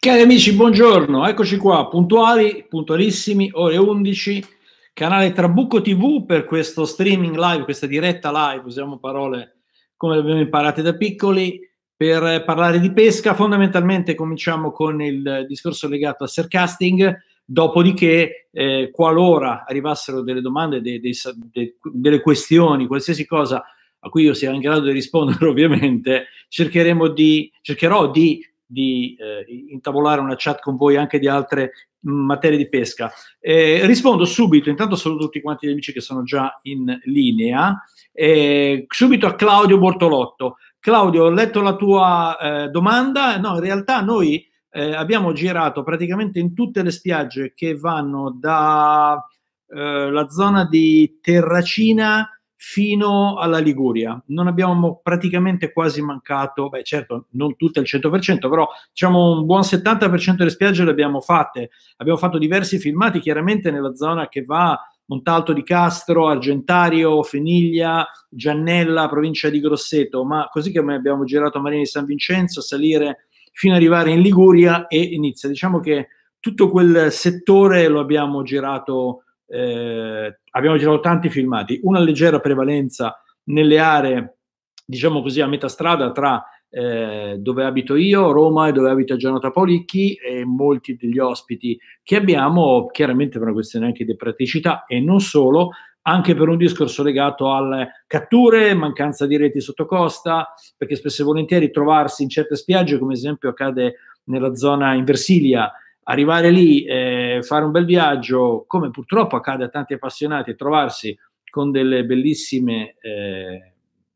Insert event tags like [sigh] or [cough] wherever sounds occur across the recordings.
Cari amici, buongiorno, eccoci qua, puntuali, puntualissimi, ore 11, canale Trabucco TV per questo streaming live, questa diretta live, usiamo parole come le abbiamo imparate da piccoli, per parlare di pesca. Fondamentalmente cominciamo con il discorso legato al surcasting, dopodiché eh, qualora arrivassero delle domande, dei, dei, dei, delle questioni, qualsiasi cosa a cui io sia in grado di rispondere [laughs] ovviamente, cercheremo di, cercherò di di eh, intavolare una chat con voi anche di altre materie di pesca. Eh, rispondo subito, intanto saluto tutti quanti gli amici che sono già in linea, eh, subito a Claudio Bortolotto. Claudio, ho letto la tua eh, domanda, no, in realtà noi eh, abbiamo girato praticamente in tutte le spiagge che vanno dalla eh, zona di Terracina fino alla Liguria. Non abbiamo praticamente quasi mancato, beh certo, non tutte al 100%, però diciamo un buon 70% delle spiagge le abbiamo fatte. Abbiamo fatto diversi filmati chiaramente nella zona che va Montalto di Castro, Argentario, Feniglia, Giannella, provincia di Grosseto, ma così come abbiamo girato Marina di San Vincenzo, salire fino ad arrivare in Liguria e inizia. Diciamo che tutto quel settore lo abbiamo girato eh, abbiamo girato tanti filmati, una leggera prevalenza nelle aree, diciamo così, a metà strada tra eh, dove abito io, Roma e dove abita Gianota Policchi e molti degli ospiti che abbiamo, chiaramente per una questione anche di praticità e non solo, anche per un discorso legato alle catture, mancanza di reti sotto perché spesso e volentieri trovarsi in certe spiagge, come esempio accade nella zona in Versilia, arrivare lì, eh, fare un bel viaggio, come purtroppo accade a tanti appassionati, e trovarsi con delle bellissime eh,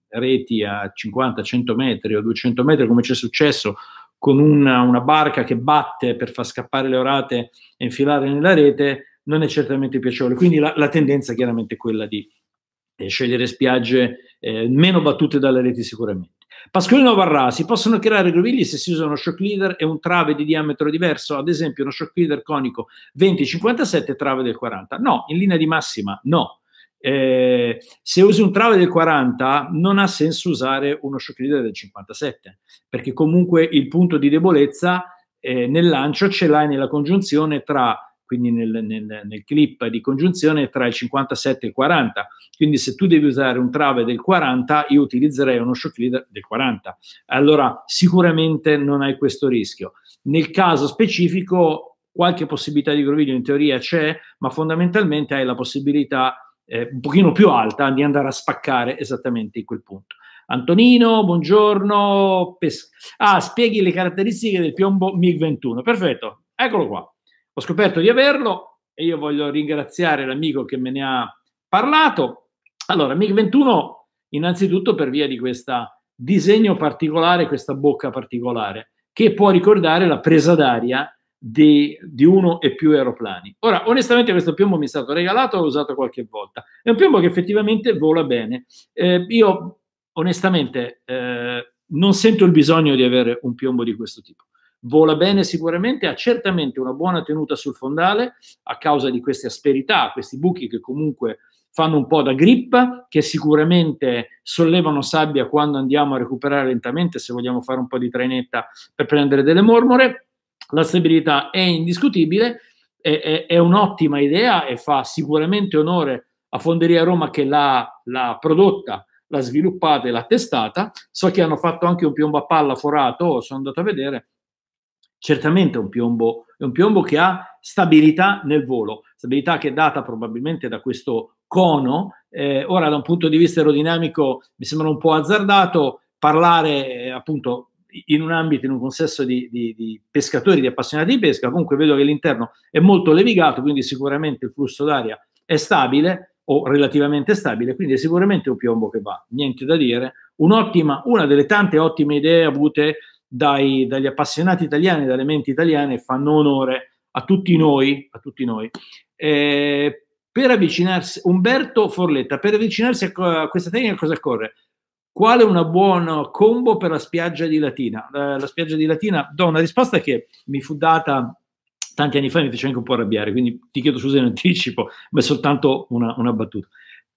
reti a 50, 100 metri o 200 metri, come ci è successo con una, una, barca che batte per far scappare le orate e infilare nella rete, non è certamente piacevole. Quindi la, la tendenza è chiaramente quella di eh, scegliere spiagge eh, meno battute dalle reti sicuramente. Pascolino Varrà, si possono creare grovigli se si usa uno shock leader e un trave di diametro diverso, ad esempio uno shock leader conico 20-57 trave del 40? No, in linea di massima no. Eh, se usi un trave del 40 non ha senso usare uno shock leader del 57, perché comunque il punto di debolezza eh, nel lancio ce l'hai nella congiunzione tra quindi nel, nel, nel, clip di congiunzione tra il 57 e il 40. Quindi se tu devi usare un trave del 40, io utilizzerei uno shock leader del 40. Allora sicuramente non hai questo rischio. Nel caso specifico qualche possibilità di groviglio in teoria c'è, ma fondamentalmente hai la possibilità eh, un pochino più alta di andare a spaccare esattamente in quel punto. Antonino, buongiorno. Pes- ah, spieghi le caratteristiche del piombo MiG-21. Perfetto, eccolo qua. Ho scoperto di averlo e io voglio ringraziare l'amico che me ne ha parlato. Allora, MiG-21 innanzitutto per via di questo disegno particolare, questa bocca particolare, che può ricordare la presa d'aria di, di, uno e più aeroplani. Ora, onestamente, questo piombo mi è stato regalato, l'ho usato qualche volta. È un piombo che effettivamente vola bene. Eh, io, onestamente, eh, non sento il bisogno di avere un piombo di questo tipo vola bene sicuramente, ha certamente una buona tenuta sul fondale a causa di queste asperità, questi buchi che comunque fanno un po' da grippa, che sicuramente sollevano sabbia quando andiamo a recuperare lentamente, se vogliamo fare un po' di trainetta per prendere delle mormore. La stabilità è indiscutibile, è, è, è un'ottima idea e fa sicuramente onore a Fonderia Roma che l'ha, l'ha prodotta l'ha sviluppata e l'ha testata. So che hanno fatto anche un piombo a palla forato, sono andato a vedere, certamente è un piombo, è un piombo che ha stabilità nel volo, stabilità che è data probabilmente da questo cono. Eh, ora, da un punto di vista aerodinamico, mi sembra un po' azzardato parlare eh, appunto in un ambito, in un consesso di, di, di, pescatori, di appassionati di pesca. Comunque vedo che l'interno è molto levigato, quindi sicuramente il flusso d'aria è stabile o relativamente stabile, quindi è sicuramente un piombo che va, niente da dire. Un'ottima, una delle tante ottime idee avute dai, dagli appassionati italiani, dalle menti italiane, fanno onore a tutti noi. A tutti noi. Eh, per avvicinarsi, Umberto Forletta, per avvicinarsi a, a questa tecnica cosa occorre? è una buona combo per la spiaggia di Latina? Eh, la spiaggia di Latina, do una risposta che mi fu data tanti anni fa mi fece anche un po' arrabbiare, quindi ti chiedo scusa in anticipo, ma è soltanto una, una battuta.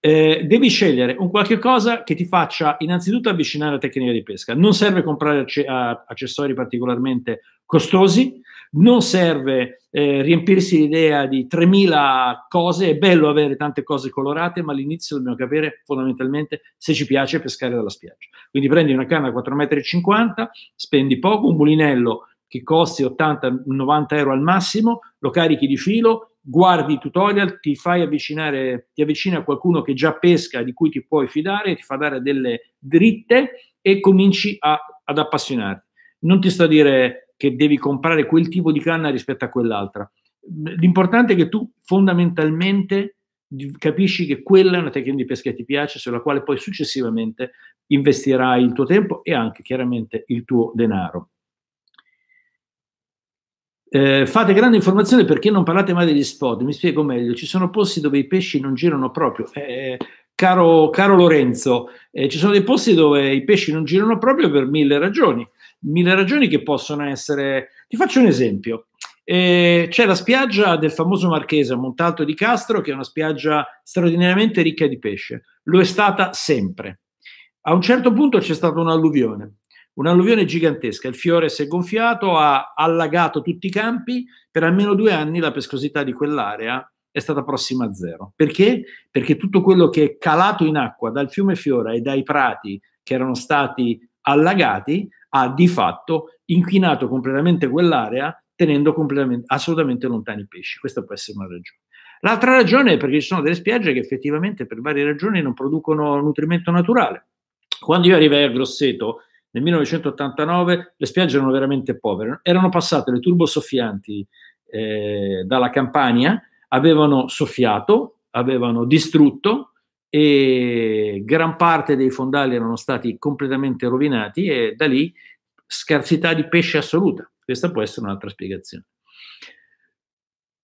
Eh, devi scegliere un qualche cosa che ti faccia innanzitutto avvicinare la tecnica di pesca. Non serve comprare ac- accessori particolarmente costosi, non serve eh, riempirsi l'idea di 3.000 cose, è bello avere tante cose colorate, ma all'inizio dobbiamo capire fondamentalmente se ci piace pescare dalla spiaggia. Quindi prendi una canna da 4,50 m, spendi poco, un mulinello che costi 80-90 euro al massimo, lo carichi di filo, guardi i tutorial, ti fai avvicinare, ti avvicina a qualcuno che già pesca, di cui ti puoi fidare, ti fa dare delle dritte e cominci a, ad appassionarti. Non ti sto a dire che devi comprare quel tipo di canna rispetto a quell'altra. L'importante è che tu fondamentalmente capisci che quella è una tecnica di pesca che ti piace, sulla quale poi successivamente investirai il tuo tempo e anche chiaramente il tuo denaro. Eh, fate grande informazione perché non parlate mai degli spot, mi spiego meglio, ci sono posti dove i pesci non girano proprio. Eh, caro, caro, Lorenzo, eh, ci sono dei posti dove i pesci non girano proprio per mille ragioni, mille ragioni che possono essere... Ti faccio un esempio. Eh, c'è la spiaggia del famoso Marchese a Montalto di Castro, che è una spiaggia straordinariamente ricca di pesce. Lo è stata sempre. A un certo punto c'è stata un'alluvione Un'alluvione gigantesca, il fiore si è gonfiato, ha allagato tutti i campi, per almeno due anni la pescosità di quell'area è stata prossima a zero. Perché? Perché tutto quello che è calato in acqua dal fiume Fiora e dai prati che erano stati allagati ha di fatto inquinato completamente quell'area tenendo assolutamente lontani i pesci. Questa può essere una ragione. L'altra ragione è perché ci sono delle spiagge che effettivamente per varie ragioni non producono nutrimento naturale. Quando io arrivai a Grosseto nel 1989 le spiagge erano veramente povere, erano passate le turbosoffianti eh, dalla Campania, avevano soffiato, avevano distrutto e gran parte dei fondali erano stati completamente rovinati e da lì scarsità di pesce assoluta. Questa può essere un'altra spiegazione.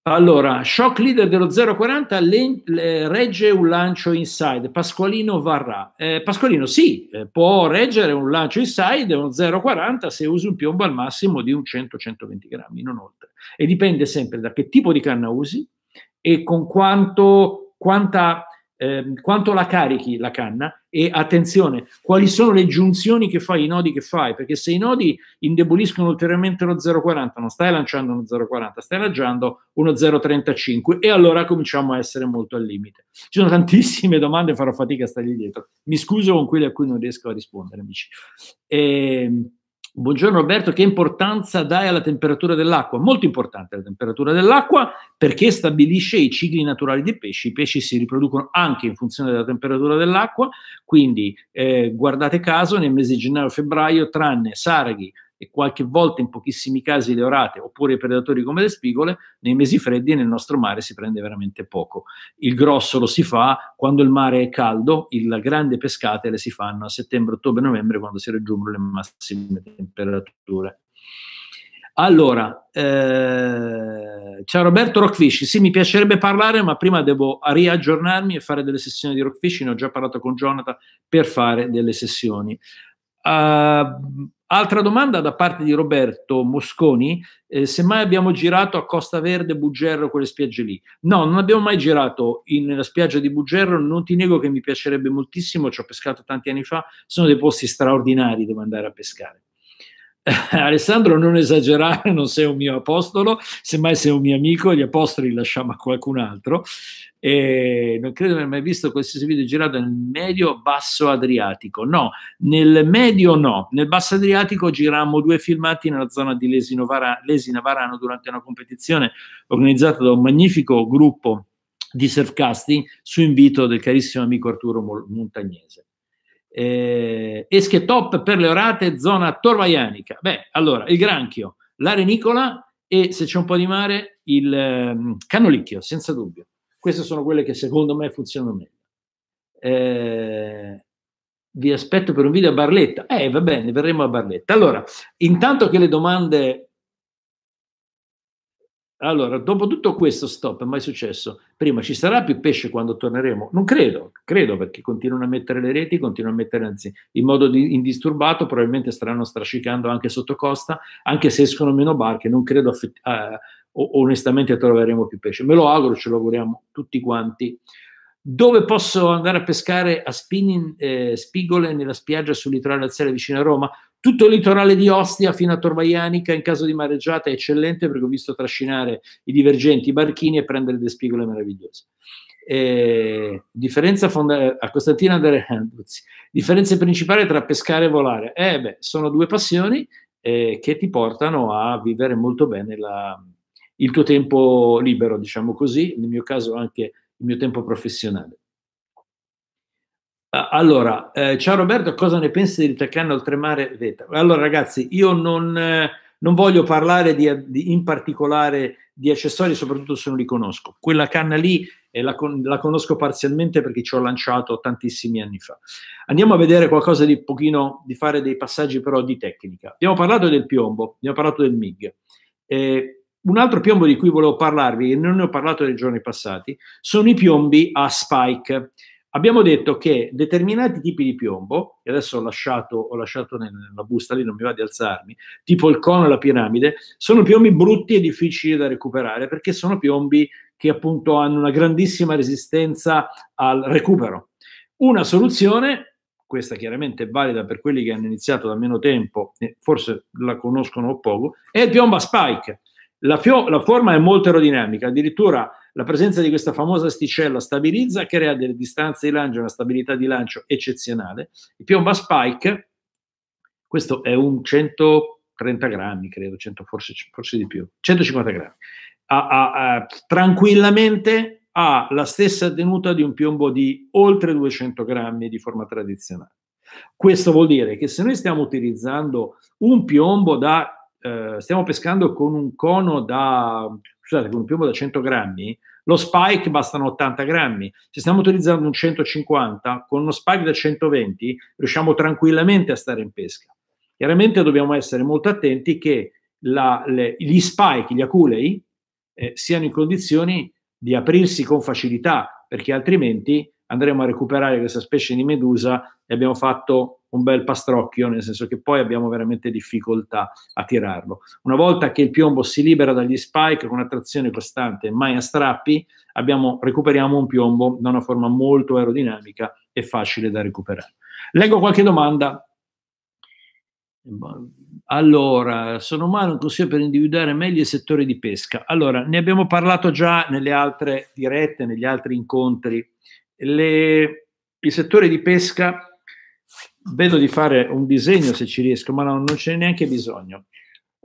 Allora, shock leader dello 040 le, le, regge un lancio inside, Pasqualino varrà. Eh, Pasqualino sì, eh, può reggere un lancio inside, un 040 se usi un piombo al massimo di un 100-120 grammi, non oltre. E dipende sempre da che tipo di canna usi e con quanto, quanta Ehm, quanto la carichi la canna e attenzione, quali sono le giunzioni che fai, i nodi che fai, perché se i nodi indeboliscono ulteriormente lo 0,40, non stai lanciando uno 0,40, stai lanciando uno 0,35 e allora cominciamo a essere molto al limite. Ci sono tantissime domande, farò fatica a stargli dietro. Mi scuso con quelle a cui non riesco a rispondere, amici. Ehm Buongiorno Roberto, che importanza dai alla temperatura dell'acqua? Molto importante la temperatura dell'acqua perché stabilisce i cicli naturali dei pesci. I pesci si riproducono anche in funzione della temperatura dell'acqua, quindi eh, guardate caso nel mese di gennaio-febbraio, tranne saraghi, e qualche volta in pochissimi casi le orate oppure i predatori come le spigole, nei mesi freddi nel nostro mare si prende veramente poco. Il grosso lo si fa quando il mare è caldo, la grande pescate le si fanno a settembre, ottobre, novembre quando si raggiungono le massime temperature. Allora, eh, ciao Roberto Rockfish, sì mi piacerebbe parlare ma prima devo riaggiornarmi e fare delle sessioni di Rockfish, ne ho già parlato con Jonathan per fare delle sessioni. Uh, Altra domanda da parte di Roberto Mosconi, eh, se mai abbiamo girato a Costa Verde, Bugerro, quelle spiagge lì. No, non abbiamo mai girato in, nella spiaggia di Bugerro, non ti nego che mi piacerebbe moltissimo, ci ho pescato tanti anni fa, sono dei posti straordinari dove andare a pescare. [laughs] Alessandro, non esagerare, non sei un mio apostolo, semmai sei un mio amico, gli apostoli li lasciamo a qualcun altro. E non credo di aver mai visto qualsiasi video girato nel medio-basso Adriatico. No, nel medio no. Nel basso Adriatico girammo due filmati nella zona di Lesina Varano durante una competizione organizzata da un magnifico gruppo di surfcasting su invito del carissimo amico Arturo Montagnese. Eh, esche top per le orate, zona torvaianica. Beh, allora, il granchio, l'arenicola e se c'è un po' di mare, il um, ehm, canolicchio, senza dubbio. Queste sono quelle che secondo me funzionano meglio. Eh, vi aspetto per un video a Barletta. Eh, va bene, verremo a Barletta. Allora, intanto che le domande allora, dopo tutto questo stop, è mai successo? Prima ci sarà più pesce quando torneremo? Non credo, credo perché continuano a mettere le reti, continuano a mettere anzi in modo di, indisturbato, probabilmente staranno strascicando anche sotto costa, anche se escono meno barche, non credo eh, onestamente troveremo più pesce. Me lo auguro, ce lo auguriamo tutti quanti. Dove posso andare a pescare a spinning, eh, spigole nella spiaggia sul litorale alziale vicino a Roma? Tutto il litorale di Ostia fino a Torvaianica in caso di mareggiata è eccellente perché ho visto trascinare i divergenti, i barchini e prendere delle spigole meravigliose. Eh, differenza fondamentale a Costantina Andrea eh, Andruzzi. Differenza principale tra pescare e volare. Eh, beh, sono due passioni eh, che ti portano a vivere molto bene la, il tuo tempo libero, diciamo così, nel mio caso anche il mio tempo professionale. Allora, eh, ciao Roberto, cosa ne pensi di dell'italiano oltremare Veta? Allora ragazzi, io non, eh, non voglio parlare di, di, in particolare di accessori, soprattutto se non li conosco. Quella canna lì eh, la, con, la, conosco parzialmente perché ci ho lanciato tantissimi anni fa. Andiamo a vedere qualcosa di pochino, di fare dei passaggi però di tecnica. Abbiamo parlato del piombo, abbiamo parlato del MIG. Eh, un altro piombo di cui volevo parlarvi, e non ne ho parlato nei giorni passati, sono i piombi a spike. Abbiamo detto che determinati tipi di piombo, e adesso ho lasciato, ho lasciato nella busta lì, non mi va di alzarmi, tipo il cono e la piramide, sono piombi brutti e difficili da recuperare perché sono piombi che appunto hanno una grandissima resistenza al recupero. Una soluzione, questa chiaramente è valida per quelli che hanno iniziato da meno tempo, e forse la conoscono poco, è il piombo a spike. La, fio- la, forma è molto aerodinamica, addirittura la presenza di questa famosa sticella stabilizza, crea delle distanze di lancio e una stabilità di lancio eccezionale. Il piombo spike, questo è un 130 grammi, credo, 100, forse, forse, di più, 150 grammi, ha, ha, ha, tranquillamente ha la stessa tenuta di un piombo di oltre 200 grammi di forma tradizionale. Questo vuol dire che se noi stiamo utilizzando un piombo da eh, stiamo pescando con un cono da, scusate, con un piombo da 100 grammi, lo spike bastano 80 grammi. Se stiamo utilizzando un 150, con uno spike da 120 riusciamo tranquillamente a stare in pesca. Chiaramente dobbiamo essere molto attenti che la, le, gli spike, gli aculei, eh, siano in condizioni di aprirsi con facilità, perché altrimenti andremo a recuperare questa specie di medusa e abbiamo fatto un bel pastrocchio, nel senso che poi abbiamo veramente difficoltà a tirarlo. Una volta che il piombo si libera dagli spike con attrazione trazione costante, mai a strappi, abbiamo, recuperiamo un piombo da una forma molto aerodinamica e facile da recuperare. Leggo qualche domanda. Allora, sono umano un consiglio per individuare meglio il settore di pesca. Allora, ne abbiamo parlato già nelle altre dirette, negli altri incontri. Le, il settore di pesca vedo di fare un disegno se ci riesco, ma no, non ce n'è neanche bisogno.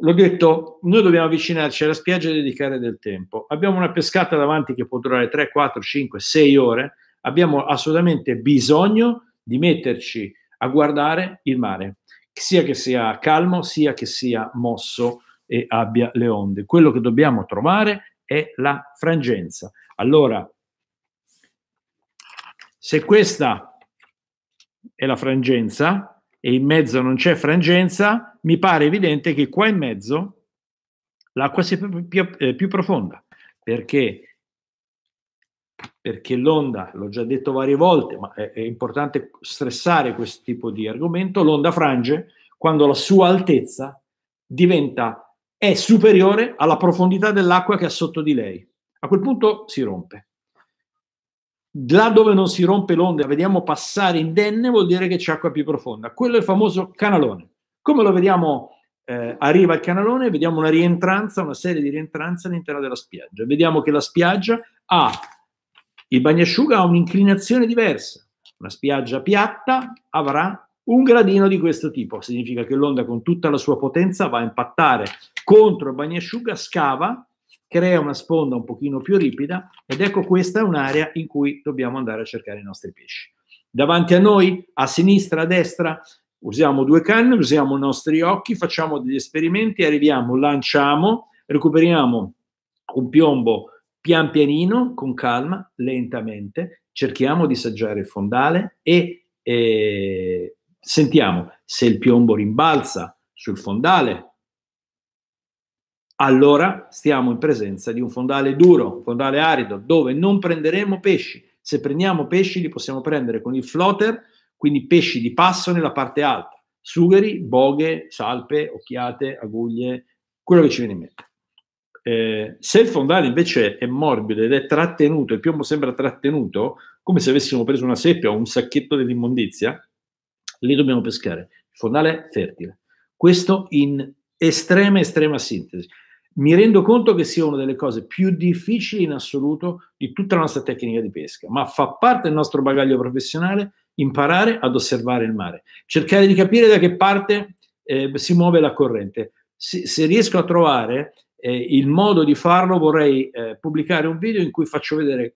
L'ho detto, noi dobbiamo avvicinarci alla spiaggia e dedicare del tempo. Abbiamo una pescata davanti che può durare 3, 4, 5, 6 ore. Abbiamo assolutamente bisogno di metterci a guardare il mare, sia che sia calmo, sia che sia mosso e abbia le onde. Quello che dobbiamo trovare è la frangenza. Allora, se questa è la frangenza e in mezzo non c'è frangenza, mi pare evidente che qua in mezzo l'acqua sia più, più, eh, più profonda, perché, perché l'onda, l'ho già detto varie volte, ma è, è importante stressare questo tipo di argomento, l'onda frange quando la sua altezza diventa, è superiore alla profondità dell'acqua che ha sotto di lei. A quel punto si rompe là dove non si rompe l'onda vediamo passare indenne vuol dire che c'è acqua più profonda. Quello è il famoso canalone. Come lo vediamo, eh, arriva il canalone, vediamo una rientranza, una serie di rientranze all'interno della spiaggia. Vediamo che la spiaggia ha, il bagnasciuga ha un'inclinazione diversa. Una spiaggia piatta avrà un gradino di questo tipo, significa che l'onda con tutta la sua potenza va a impattare contro il bagnasciuga, scava crea una sponda un pochino più ripida ed ecco questa è un'area in cui dobbiamo andare a cercare i nostri pesci. Davanti a noi, a sinistra, a destra, usiamo due canne, usiamo i nostri occhi, facciamo degli esperimenti, arriviamo, lanciamo, recuperiamo un piombo pian pianino, con calma, lentamente, cerchiamo di saggiare il fondale e eh, sentiamo se il piombo rimbalza sul fondale allora stiamo in presenza di un fondale duro, un fondale arido, dove non prenderemo pesci. Se prendiamo pesci li possiamo prendere con il floater, quindi pesci di passo nella parte alta, sugheri, boghe, salpe, occhiate, aguglie, quello che ci viene in mente. Eh, se il fondale invece è morbido ed è trattenuto, il piombo sembra trattenuto, come se avessimo preso una seppia o un sacchetto dell'immondizia, lì dobbiamo pescare. Il fondale è fertile. Questo in estrema, estrema sintesi mi rendo conto che sia una delle cose più difficili in assoluto di tutta la nostra tecnica di pesca, ma fa parte del nostro bagaglio professionale imparare ad osservare il mare, cercare di capire da che parte eh, si muove la corrente. Se, se riesco a trovare eh, il modo di farlo, vorrei eh, pubblicare un video in cui faccio vedere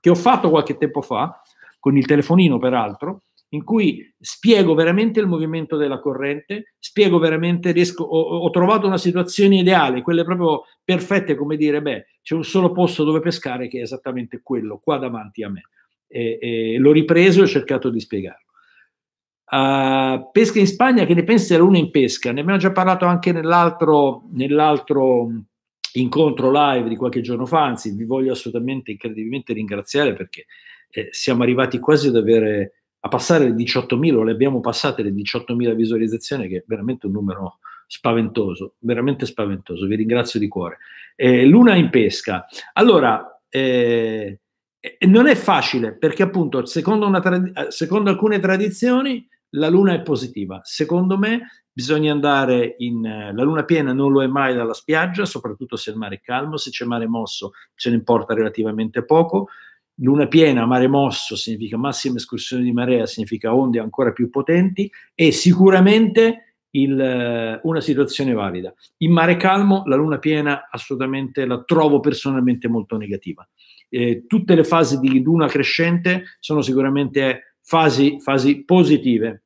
che ho fatto qualche tempo fa, con il telefonino peraltro, in cui spiego veramente il movimento della corrente, spiego veramente, riesco, ho, ho, trovato una situazione ideale, quelle proprio perfette, come dire, beh, c'è un solo posto dove pescare che è esattamente quello, qua davanti a me. E, e l'ho ripreso e ho cercato di spiegarlo. Uh, pesca in Spagna, che ne pensa l'uno in pesca? Ne abbiamo già parlato anche nell'altro, nell'altro incontro live di qualche giorno fa, anzi vi voglio assolutamente, incredibilmente ringraziare perché eh, siamo arrivati quasi ad avere a passare le 18.000, le abbiamo passate le 18.000 visualizzazioni, che è veramente un numero spaventoso, veramente spaventoso, vi ringrazio di cuore. Eh, Luna in pesca. Allora, eh, eh non è facile perché appunto secondo, tra- eh, secondo, alcune tradizioni la luna è positiva, secondo me bisogna andare in... Eh, la luna piena non lo è mai dalla spiaggia, soprattutto se il mare è calmo, se c'è mare mosso ce ne importa relativamente poco, luna piena, mare mosso significa massima escursione di marea, significa onde ancora più potenti e sicuramente il, eh, una situazione valida. In mare calmo la luna piena assolutamente la trovo personalmente molto negativa. Eh, tutte le fasi di luna crescente sono sicuramente fasi, fasi positive.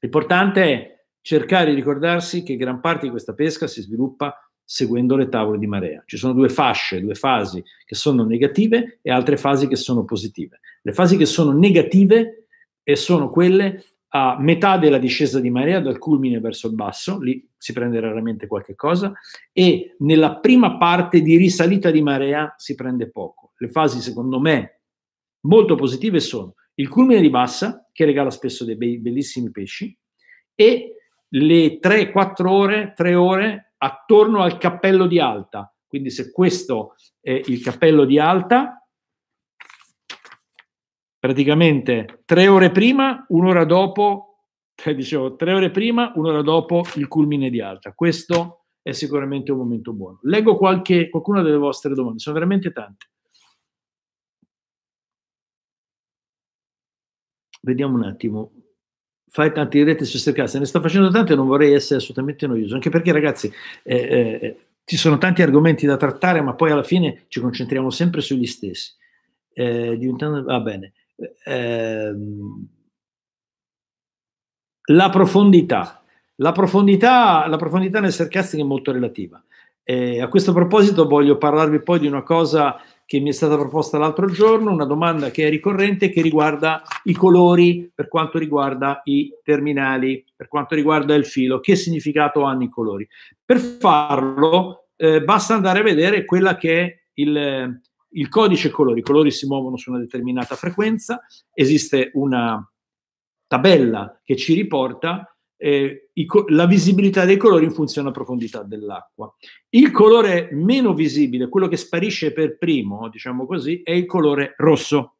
L'importante è cercare di ricordarsi che gran parte di questa pesca si sviluppa seguendo le tavole di marea. Ci sono due fasce, due fasi che sono negative e altre fasi che sono positive. Le fasi che sono negative e eh, sono quelle a metà della discesa di marea, dal culmine verso il basso, lì si prende raramente qualche cosa, e nella prima parte di risalita di marea si prende poco. Le fasi, secondo me, molto positive sono il culmine di bassa, che regala spesso dei bellissimi pesci, e le 3-4 ore, 3 ore attorno al cappello di alta. Quindi se questo è il cappello di alta, praticamente tre ore prima, un'ora dopo, eh, dicevo tre ore prima, un'ora dopo il culmine di alta. Questo è sicuramente un momento buono. Leggo qualche, qualcuna delle vostre domande, sono veramente tante. Vediamo un attimo fai tanti dirette su Stercast, ne sto facendo tante e non vorrei essere assolutamente noioso, anche perché ragazzi eh, eh, eh, ci sono tanti argomenti da trattare, ma poi alla fine ci concentriamo sempre sugli stessi. Eh, diventando, va bene. Ehm, la profondità. La profondità, la profondità nel sarcastic è molto relativa. Eh, a questo proposito voglio parlarvi poi di una cosa che mi è stata proposta l'altro giorno, una domanda che è ricorrente che riguarda i colori per quanto riguarda i terminali, per quanto riguarda il filo, che significato hanno i colori. Per farlo eh, basta andare a vedere quella che è il, il codice colori. I colori si muovono su una determinata frequenza, esiste una tabella che ci riporta eh, i, la visibilità dei colori in funzione della profondità dell'acqua. Il colore meno visibile, quello che sparisce per primo, diciamo così, è il colore rosso,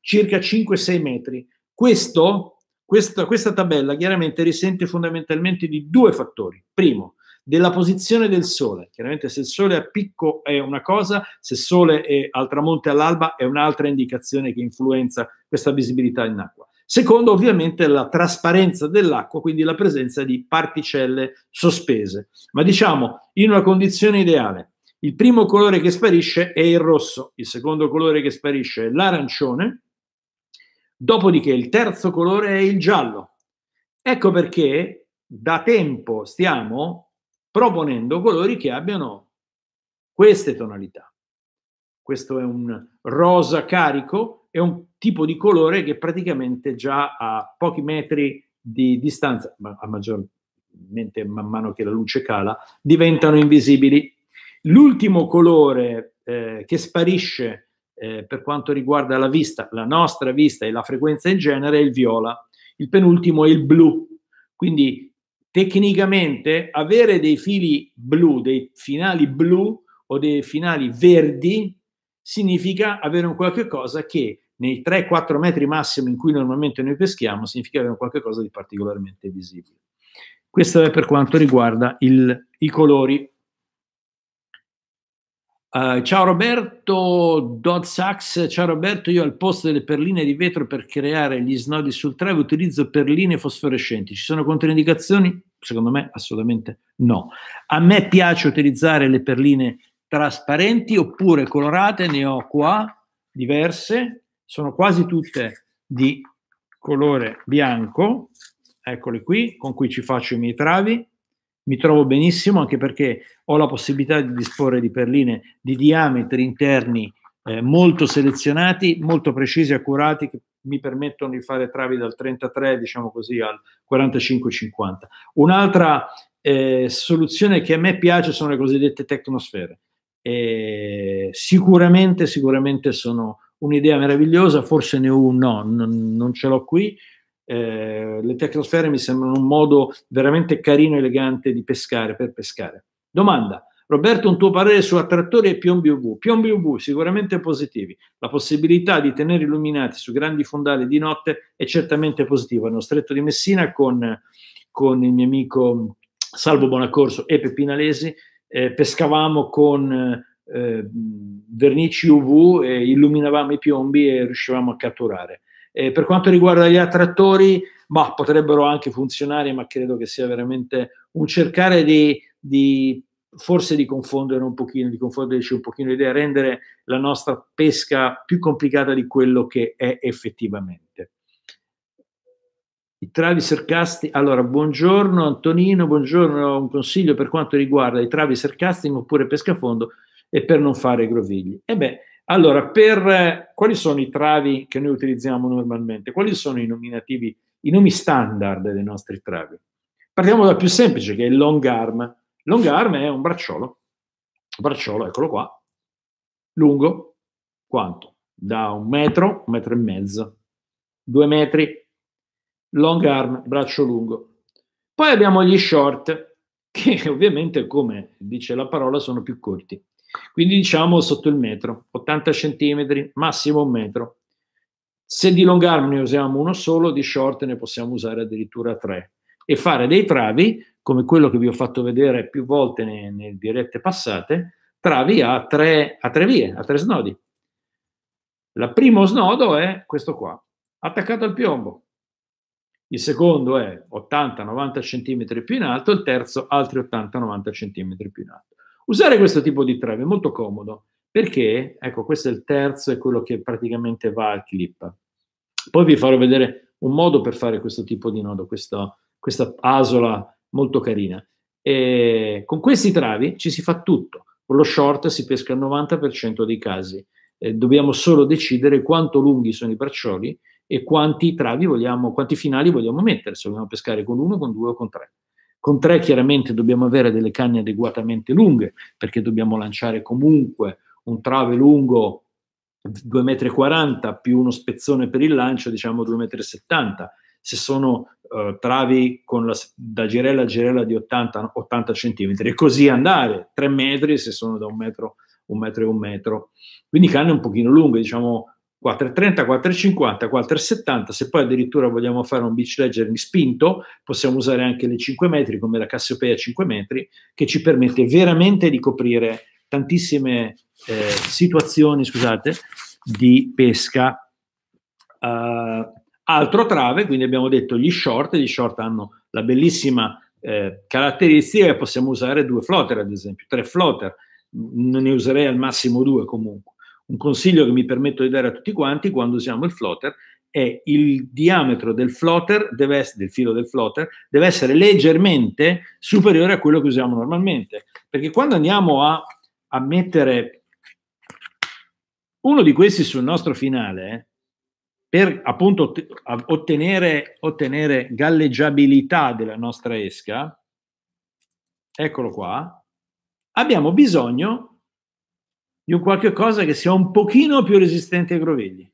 circa 5-6 metri. Questo, questa, questa tabella chiaramente risente fondamentalmente di due fattori. Primo, della posizione del sole. Chiaramente se il sole è a picco è una cosa, se il sole è al tramonto e all'alba è un'altra indicazione che influenza questa visibilità in acqua. Secondo, ovviamente, la trasparenza dell'acqua, quindi la presenza di particelle sospese. Ma diciamo, in una condizione ideale, il primo colore che sparisce è il rosso, il secondo colore che sparisce è l'arancione, dopodiché il terzo colore è il giallo. Ecco perché da tempo stiamo proponendo colori che abbiano queste tonalità. Questo è un rosa carico, è un tipo di colore che praticamente già a pochi metri di distanza, ma a maggiormente man mano che la luce cala, diventano invisibili. L'ultimo colore eh, che sparisce eh, per quanto riguarda la vista, la nostra vista e la frequenza in genere è il viola, il penultimo è il blu. Quindi tecnicamente avere dei fili blu, dei finali blu o dei finali verdi significa avere un qualche cosa che nei 3-4 metri massimo in cui normalmente noi peschiamo, significa che avere qualcosa di particolarmente visibile. Questo è per quanto riguarda il, i colori. Uh, ciao Roberto Dodd Sachs, ciao Roberto, io al posto delle perline di vetro per creare gli snodi sul trave utilizzo perline fosforescenti, ci sono controindicazioni? Secondo me assolutamente no. A me piace utilizzare le perline trasparenti oppure colorate, ne ho qua diverse, sono quasi tutte di colore bianco, eccole qui, con cui ci faccio i miei travi. Mi trovo benissimo anche perché ho la possibilità di disporre di perline di diametri interni eh, molto selezionati, molto precisi e accurati, che mi permettono di fare travi dal 33, diciamo così, al 45-50. Un'altra eh, soluzione che a me piace sono le cosiddette tecnosfere. Eh, sicuramente, sicuramente sono un'idea meravigliosa, forse ne ho no, non, non ce l'ho qui. Eh, le tecnosfere mi sembrano un modo veramente carino e elegante di pescare per pescare. Domanda. Roberto, un tuo parere su attrattori e piombi UV. Piombi UV sicuramente positivi. La possibilità di tenere illuminati su grandi fondali di notte è certamente positiva. Nello stretto di Messina con, con il mio amico Salvo Bonacorso e Peppinalesi eh, pescavamo con eh, vernici UV, e illuminavamo i piombi e riuscivamo a catturare. Eh, per quanto riguarda gli attrattori, bah, potrebbero anche funzionare, ma credo che sia veramente un cercare di, di forse di confondere un pochino, di confonderci un pochino l'idea, rendere la nostra pesca più complicata di quello che è effettivamente. I travi sarcastici, allora buongiorno Antonino, buongiorno, un consiglio per quanto riguarda i travi sarcastici oppure pescafondo, e per non fare grovigli. Ebbene, allora, per, eh, quali sono i travi che noi utilizziamo normalmente? Quali sono i nominativi, i nomi standard dei nostri travi? Partiamo dal più semplice, che è il long arm. Long arm è un bracciolo. Bracciolo, eccolo qua. Lungo, quanto? Da un metro, un metro e mezzo. Due metri. Long arm, braccio lungo. Poi abbiamo gli short, che [laughs] ovviamente, come dice la parola, sono più corti. Quindi diciamo sotto il metro, 80 cm, massimo un metro. Se di long arm ne usiamo uno solo, di short ne possiamo usare addirittura tre. E fare dei travi, come quello che vi ho fatto vedere più volte nelle, nelle dirette passate, travi a tre, a tre vie, a tre snodi. Il primo snodo è questo qua, attaccato al piombo. Il secondo è 80-90 cm più in alto, il terzo altri 80-90 cm più in alto. Usare questo tipo di trave è molto comodo perché, ecco, questo è il terzo, è quello che praticamente va al clip. Poi vi farò vedere un modo per fare questo tipo di nodo, questa, questa asola molto carina. E con questi travi ci si fa tutto. Con lo short si pesca il 90% dei casi. Eh, dobbiamo solo decidere quanto lunghi sono i braccioli e quanti travi vogliamo, quanti finali vogliamo mettere, se vogliamo pescare con uno, con due o con tre. Con tre chiaramente dobbiamo avere delle canne adeguatamente lunghe perché dobbiamo lanciare comunque un trave lungo 2,40 m più uno spezzone per il lancio, diciamo 2,70 m. Se sono eh, travi la, da girella a girella di 80, 80 cm e così andare, 3 metri se sono da un metro, un metro e un metro. Quindi canne un pochino lunghe, diciamo 4,30, 4,50, 4,70, se poi addirittura vogliamo fare un beach leggering spinto, possiamo usare anche le 5 metri come la Cassiopeia 5 metri, che ci permette veramente di coprire tantissime eh, situazioni scusate, di pesca. Uh, altro trave, quindi abbiamo detto gli short, gli short hanno la bellissima eh, caratteristica che possiamo usare due flotter ad esempio, tre flotter, ne userei al massimo due comunque un consiglio che mi permetto di dare a tutti quanti quando usiamo il floater è il diametro del floater, deve essere, del filo del floater, deve essere leggermente superiore a quello che usiamo normalmente. Perché quando andiamo a, a mettere uno di questi sul nostro finale, eh, per appunto ottenere, ottenere galleggiabilità della nostra esca, eccolo qua, abbiamo bisogno di un qualche cosa che sia un pochino più resistente ai grovigli.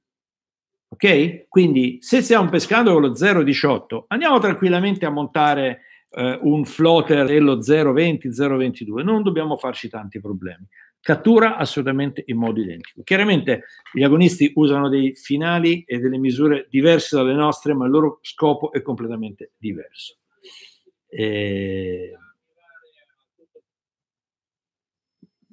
Ok? Quindi se stiamo pescando con lo 0,18, andiamo tranquillamente a montare eh, un floater dello 0,20, 0,22, non dobbiamo farci tanti problemi. Cattura assolutamente in modo identico. Chiaramente gli agonisti usano dei finali e delle misure diverse dalle nostre, ma il loro scopo è completamente diverso. E ehm,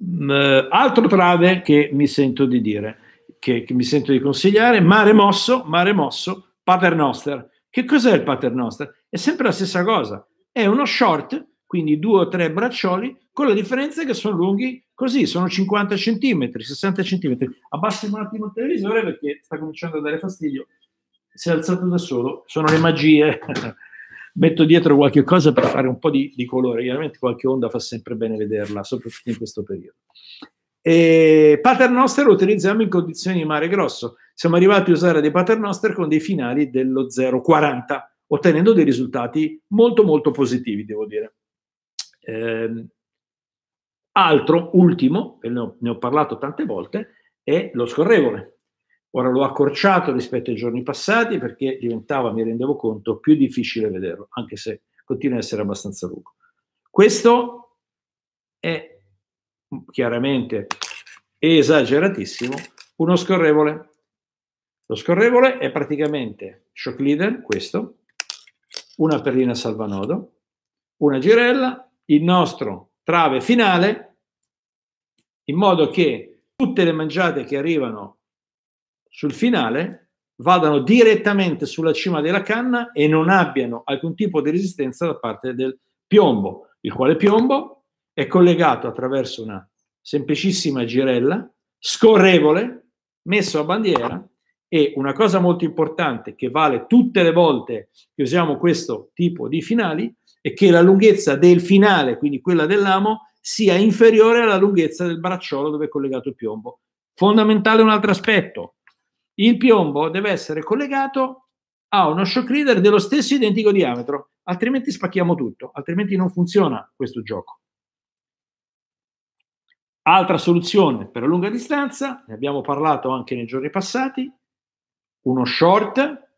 Mh, mm, eh, altro trave che mi sento di dire, che, che mi sento di consigliare, mare mosso, mare mosso, paternoster. Che cos'è il paternoster? È sempre la stessa cosa, è uno short, quindi due o tre braccioli, con la differenza che sono lunghi così, sono 50 cm, 60 cm. Abbassiamo un attimo il televisore perché sta cominciando a dare fastidio. Si è alzato da solo, sono le magie. [laughs] metto dietro qualche cosa per fare un po' di, di colore, chiaramente qualche onda fa sempre bene vederla, soprattutto in questo periodo. E paternoster lo utilizziamo in condizioni di mare grosso. Siamo arrivati a usare dei paternoster con dei finali dello 0,40, ottenendo dei risultati molto molto positivi, devo dire. Eh, altro, ultimo, ne ho, ne ho parlato tante volte, è lo scorrevole. Ora l'ho accorciato rispetto ai giorni passati perché diventava, mi rendevo conto, più difficile vederlo, anche se continua a essere abbastanza lungo. Questo è mm, chiaramente esageratissimo, uno scorrevole. Lo scorrevole è praticamente shock leader, questo, una perlina salvanodo, una girella, il nostro trave finale, in modo che tutte le mangiate che arrivano sul finale vadano direttamente sulla cima della canna e non abbiano alcun tipo di resistenza da parte del piombo, il quale piombo è collegato attraverso una semplicissima girella scorrevole, messo a bandiera e una cosa molto importante che vale tutte le volte che usiamo questo tipo di finali è che la lunghezza del finale, quindi quella dell'amo, sia inferiore alla lunghezza del bracciolo dove è collegato il piombo. Fondamentale un altro aspetto, il piombo deve essere collegato a uno shock reader dello stesso identico diametro, altrimenti spacchiamo tutto, altrimenti non funziona questo gioco. Altra soluzione per la lunga distanza, ne abbiamo parlato anche nei giorni passati, uno short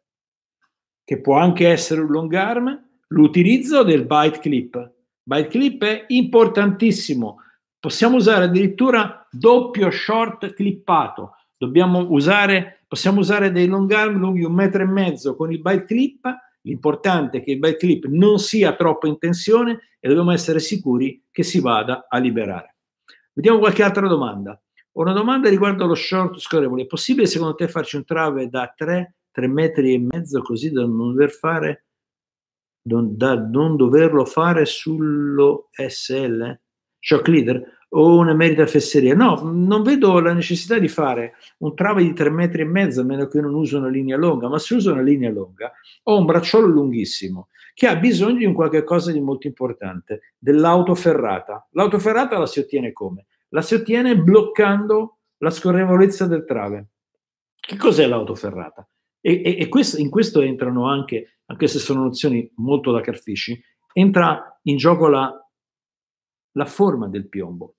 che può anche essere un long arm, l'utilizzo del byte clip. Byte clip è importantissimo, possiamo usare addirittura doppio short clippato, Dobbiamo usare, possiamo usare dei long arm lunghi un metro e mezzo con il bite clip. L'importante è che il bite clip non sia troppo in tensione e dobbiamo essere sicuri che si vada a liberare. Vediamo qualche altra domanda. una domanda riguardo lo short scorrevole. È possibile secondo te farci un trave da 3, 3 metri e mezzo così da non dover fare da non doverlo fare sullo SL? Shock leader? o una merita fesseria. No, non vedo la necessità di fare un trave di tre metri e mezzo, a meno che io non uso una linea lunga, ma se uso una linea lunga ho un bracciolo lunghissimo che ha bisogno di un qualche cosa di molto importante, dell'autoferrata. L'autoferrata la si ottiene come? La si ottiene bloccando la scorrevolezza del trave. Che cos'è l'autoferrata? E, e, e questo, in questo entrano anche, anche se sono nozioni molto da carfisci, entra in gioco la, la forma del piombo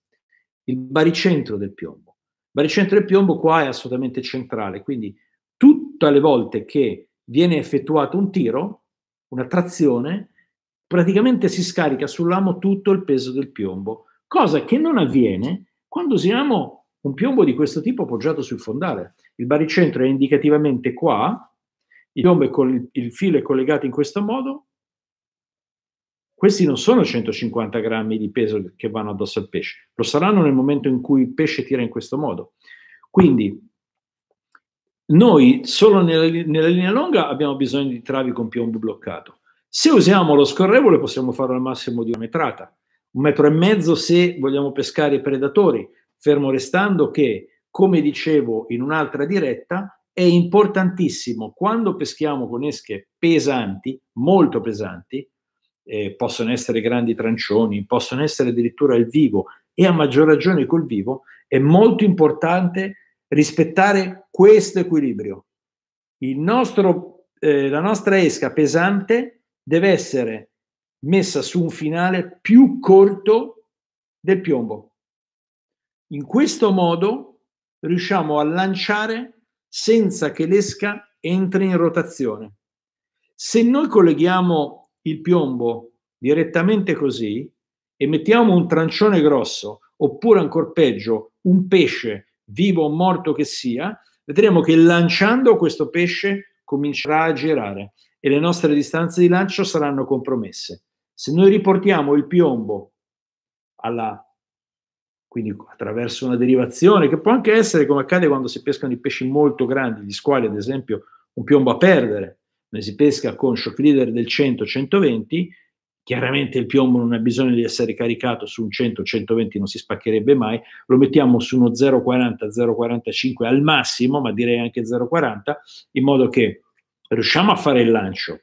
il baricentro del piombo. Il baricentro del piombo qua è assolutamente centrale, quindi tutte le volte che viene effettuato un tiro, una trazione, praticamente si scarica sull'amo tutto il peso del piombo, cosa che non avviene quando usiamo un piombo di questo tipo appoggiato sul fondale. Il baricentro è indicativamente qua, il piombo con il filo è collegato in questo modo, questi non sono 150 grammi di peso che vanno addosso al pesce, lo saranno nel momento in cui il pesce tira in questo modo. Quindi noi solo nella, nella linea lunga abbiamo bisogno di travi con piombo bloccato. Se usiamo lo scorrevole possiamo farlo al massimo di una metrata, un metro e mezzo se vogliamo pescare i predatori, fermo restando che, come dicevo in un'altra diretta, è importantissimo quando peschiamo con esche pesanti, molto pesanti, eh, possono essere grandi trancioni, possono essere addirittura il vivo e a maggior ragione col vivo, è molto importante rispettare questo equilibrio. Nostro, eh, la nostra esca pesante deve essere messa su un finale più corto del piombo. In questo modo riusciamo a lanciare senza che l'esca entri in rotazione. Se noi colleghiamo il piombo direttamente così e mettiamo un trancione grosso, oppure ancora peggio, un pesce, vivo o morto che sia, vedremo che lanciando questo pesce comincerà a girare e le nostre distanze di lancio saranno compromesse. Se noi riportiamo il piombo alla, quindi attraverso una derivazione, che può anche essere come accade quando si pescano i pesci molto grandi, gli squali ad esempio, un piombo a perdere, ne si pesca con shock leader del 100-120, chiaramente il piombo non ha bisogno di essere caricato su un 100-120, non si spaccherebbe mai, lo mettiamo su uno 0,40-0,45 al massimo, ma direi anche 0,40, in modo che riusciamo a fare il lancio.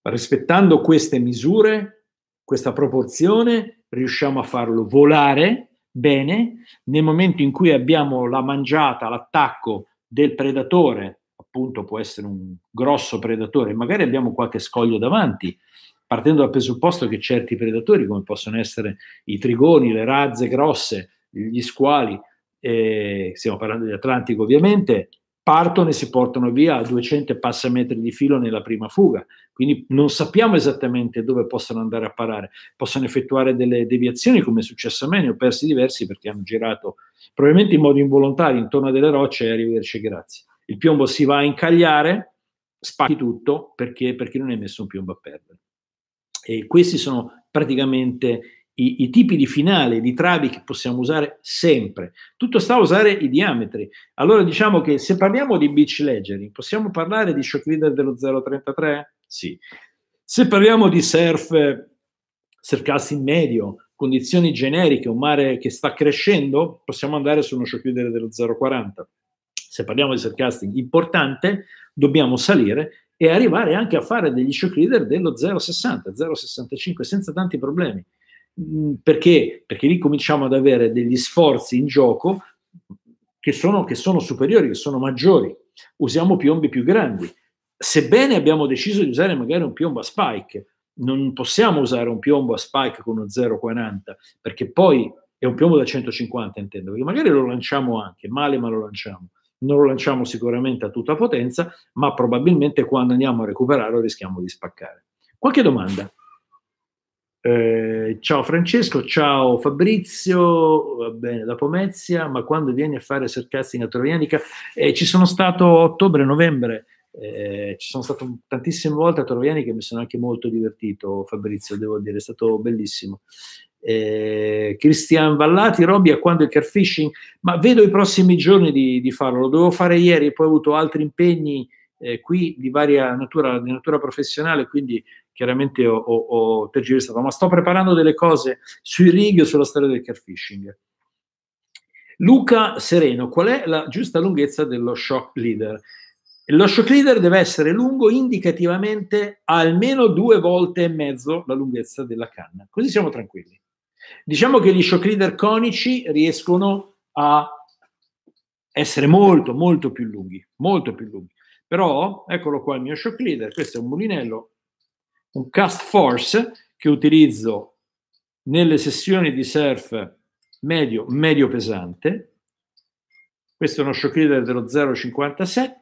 Rispettando queste misure, questa proporzione, riusciamo a farlo volare bene. Nel momento in cui abbiamo la mangiata, l'attacco del predatore appunto può essere un grosso predatore, magari abbiamo qualche scoglio davanti, partendo dal presupposto che certi predatori, come possono essere i trigoni, le razze grosse, gli squali, eh, stiamo parlando di Atlantico ovviamente, partono e si portano via a 200 passa metri di filo nella prima fuga, quindi non sappiamo esattamente dove possono andare a parare, possono effettuare delle deviazioni come è successo a me, ne ho persi diversi perché hanno girato probabilmente in modo involontario intorno a delle rocce e arrivederci, grazie il piombo si va a incagliare, spacchi tutto perché, perché non hai messo un piombo a perdere. E questi sono praticamente i, i tipi di finale, di travi che possiamo usare sempre. Tutto sta a usare i diametri. Allora diciamo che se parliamo di beach leggering, possiamo parlare di shock leader dello 033? Sì. Se parliamo di surf, surf in medio, condizioni generiche, un mare che sta crescendo, possiamo andare su uno shock leader dello 040 se parliamo di sarcastic, importante, dobbiamo salire e arrivare anche a fare degli shock leader dello 0,60, 0,65 senza tanti problemi. Mm, perché? Perché lì cominciamo ad avere degli sforzi in gioco che sono, che sono superiori, che sono maggiori. Usiamo piombi più grandi. Sebbene abbiamo deciso di usare magari un piombo a spike, non possiamo usare un piombo a spike con uno 0,40 perché poi è un piombo da 150 intendo, perché magari lo lanciamo anche, male ma lo lanciamo non lo lanciamo sicuramente a tutta potenza, ma probabilmente quando andiamo a recuperarlo rischiamo di spaccare. Qualche domanda? Eh, ciao Francesco, ciao Fabrizio, va bene da Pomezia, ma quando vieni a fare sarcasting a Torvianica? Eh, ci sono stato ottobre, novembre, eh, ci sono stato tantissime volte a Torviani e mi sono anche molto divertito, Fabrizio, devo dire, è stato bellissimo eh, Cristian Vallati, Robby a quando il car fishing? ma vedo i prossimi giorni di, di, farlo, lo dovevo fare ieri, poi ho avuto altri impegni eh, qui di varia natura, di natura professionale, quindi chiaramente ho, ho, ho tergiversato, ma sto preparando delle cose sui rig e sulla storia del car fishing. Luca Sereno, qual è la giusta lunghezza dello shock leader? Lo shock leader deve essere lungo indicativamente almeno due volte e mezzo la lunghezza della canna, così siamo tranquilli. Diciamo che gli shock leader conici riescono a essere molto, molto più lunghi, molto più lunghi. Però, eccolo qua il mio shock leader, questo è un mulinello, un cast force che utilizzo nelle sessioni di surf medio, medio pesante. Questo è uno shock leader dello 0,57,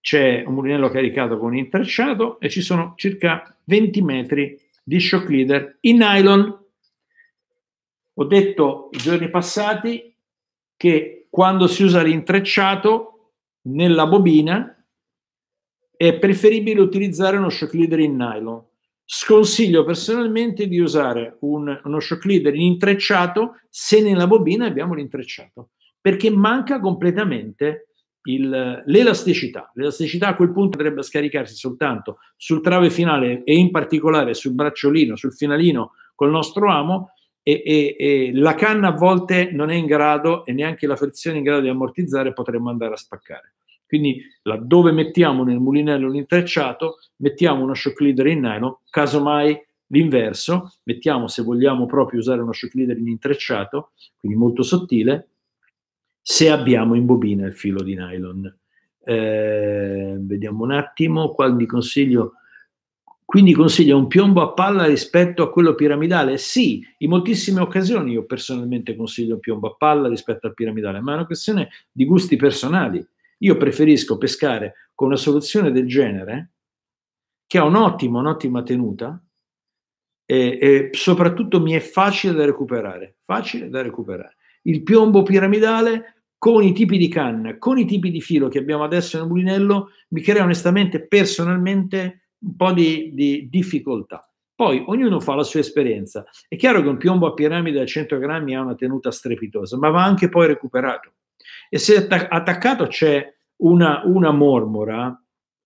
c'è un mulinello caricato con intrecciato e ci sono circa 20 metri di shock leader in nylon ho detto i giorni passati che quando si usa l'intrecciato nella bobina è preferibile utilizzare uno shock leader in nylon. Sconsiglio personalmente di usare un, uno shock leader in intrecciato se nella bobina abbiamo l'intrecciato, perché manca completamente il, l'elasticità. L'elasticità a quel punto dovrebbe scaricarsi soltanto sul trave finale e in particolare sul bracciolino, sul finalino col nostro amo e, e, e, la canna a volte non è in grado e neanche la frizione è in grado di ammortizzare, potremmo andare a spaccare. Quindi laddove mettiamo nel mulinello un intrecciato, mettiamo uno shock leader in nylon, casomai l'inverso, mettiamo se vogliamo proprio usare uno shock leader in intrecciato, quindi molto sottile, se abbiamo in bobina il filo di nylon. Eh, vediamo un attimo, qua vi consiglio quindi consiglia un piombo a palla rispetto a quello piramidale? Sì, in moltissime occasioni io personalmente consiglio un piombo a palla rispetto al piramidale, ma è una questione di gusti personali. Io preferisco pescare con una soluzione del genere, che ha un'ottima, un'ottima tenuta, e, e soprattutto mi è facile da recuperare, facile da recuperare. Il piombo piramidale con i tipi di canna, con i tipi di filo che abbiamo adesso nel mulinello, mi crea onestamente, personalmente, un po' di, di difficoltà. Poi ognuno fa la sua esperienza. È chiaro che un piombo a piramide da 100 grammi ha una tenuta strepitosa, ma va anche poi recuperato. E se attaccato c'è una, una mormora,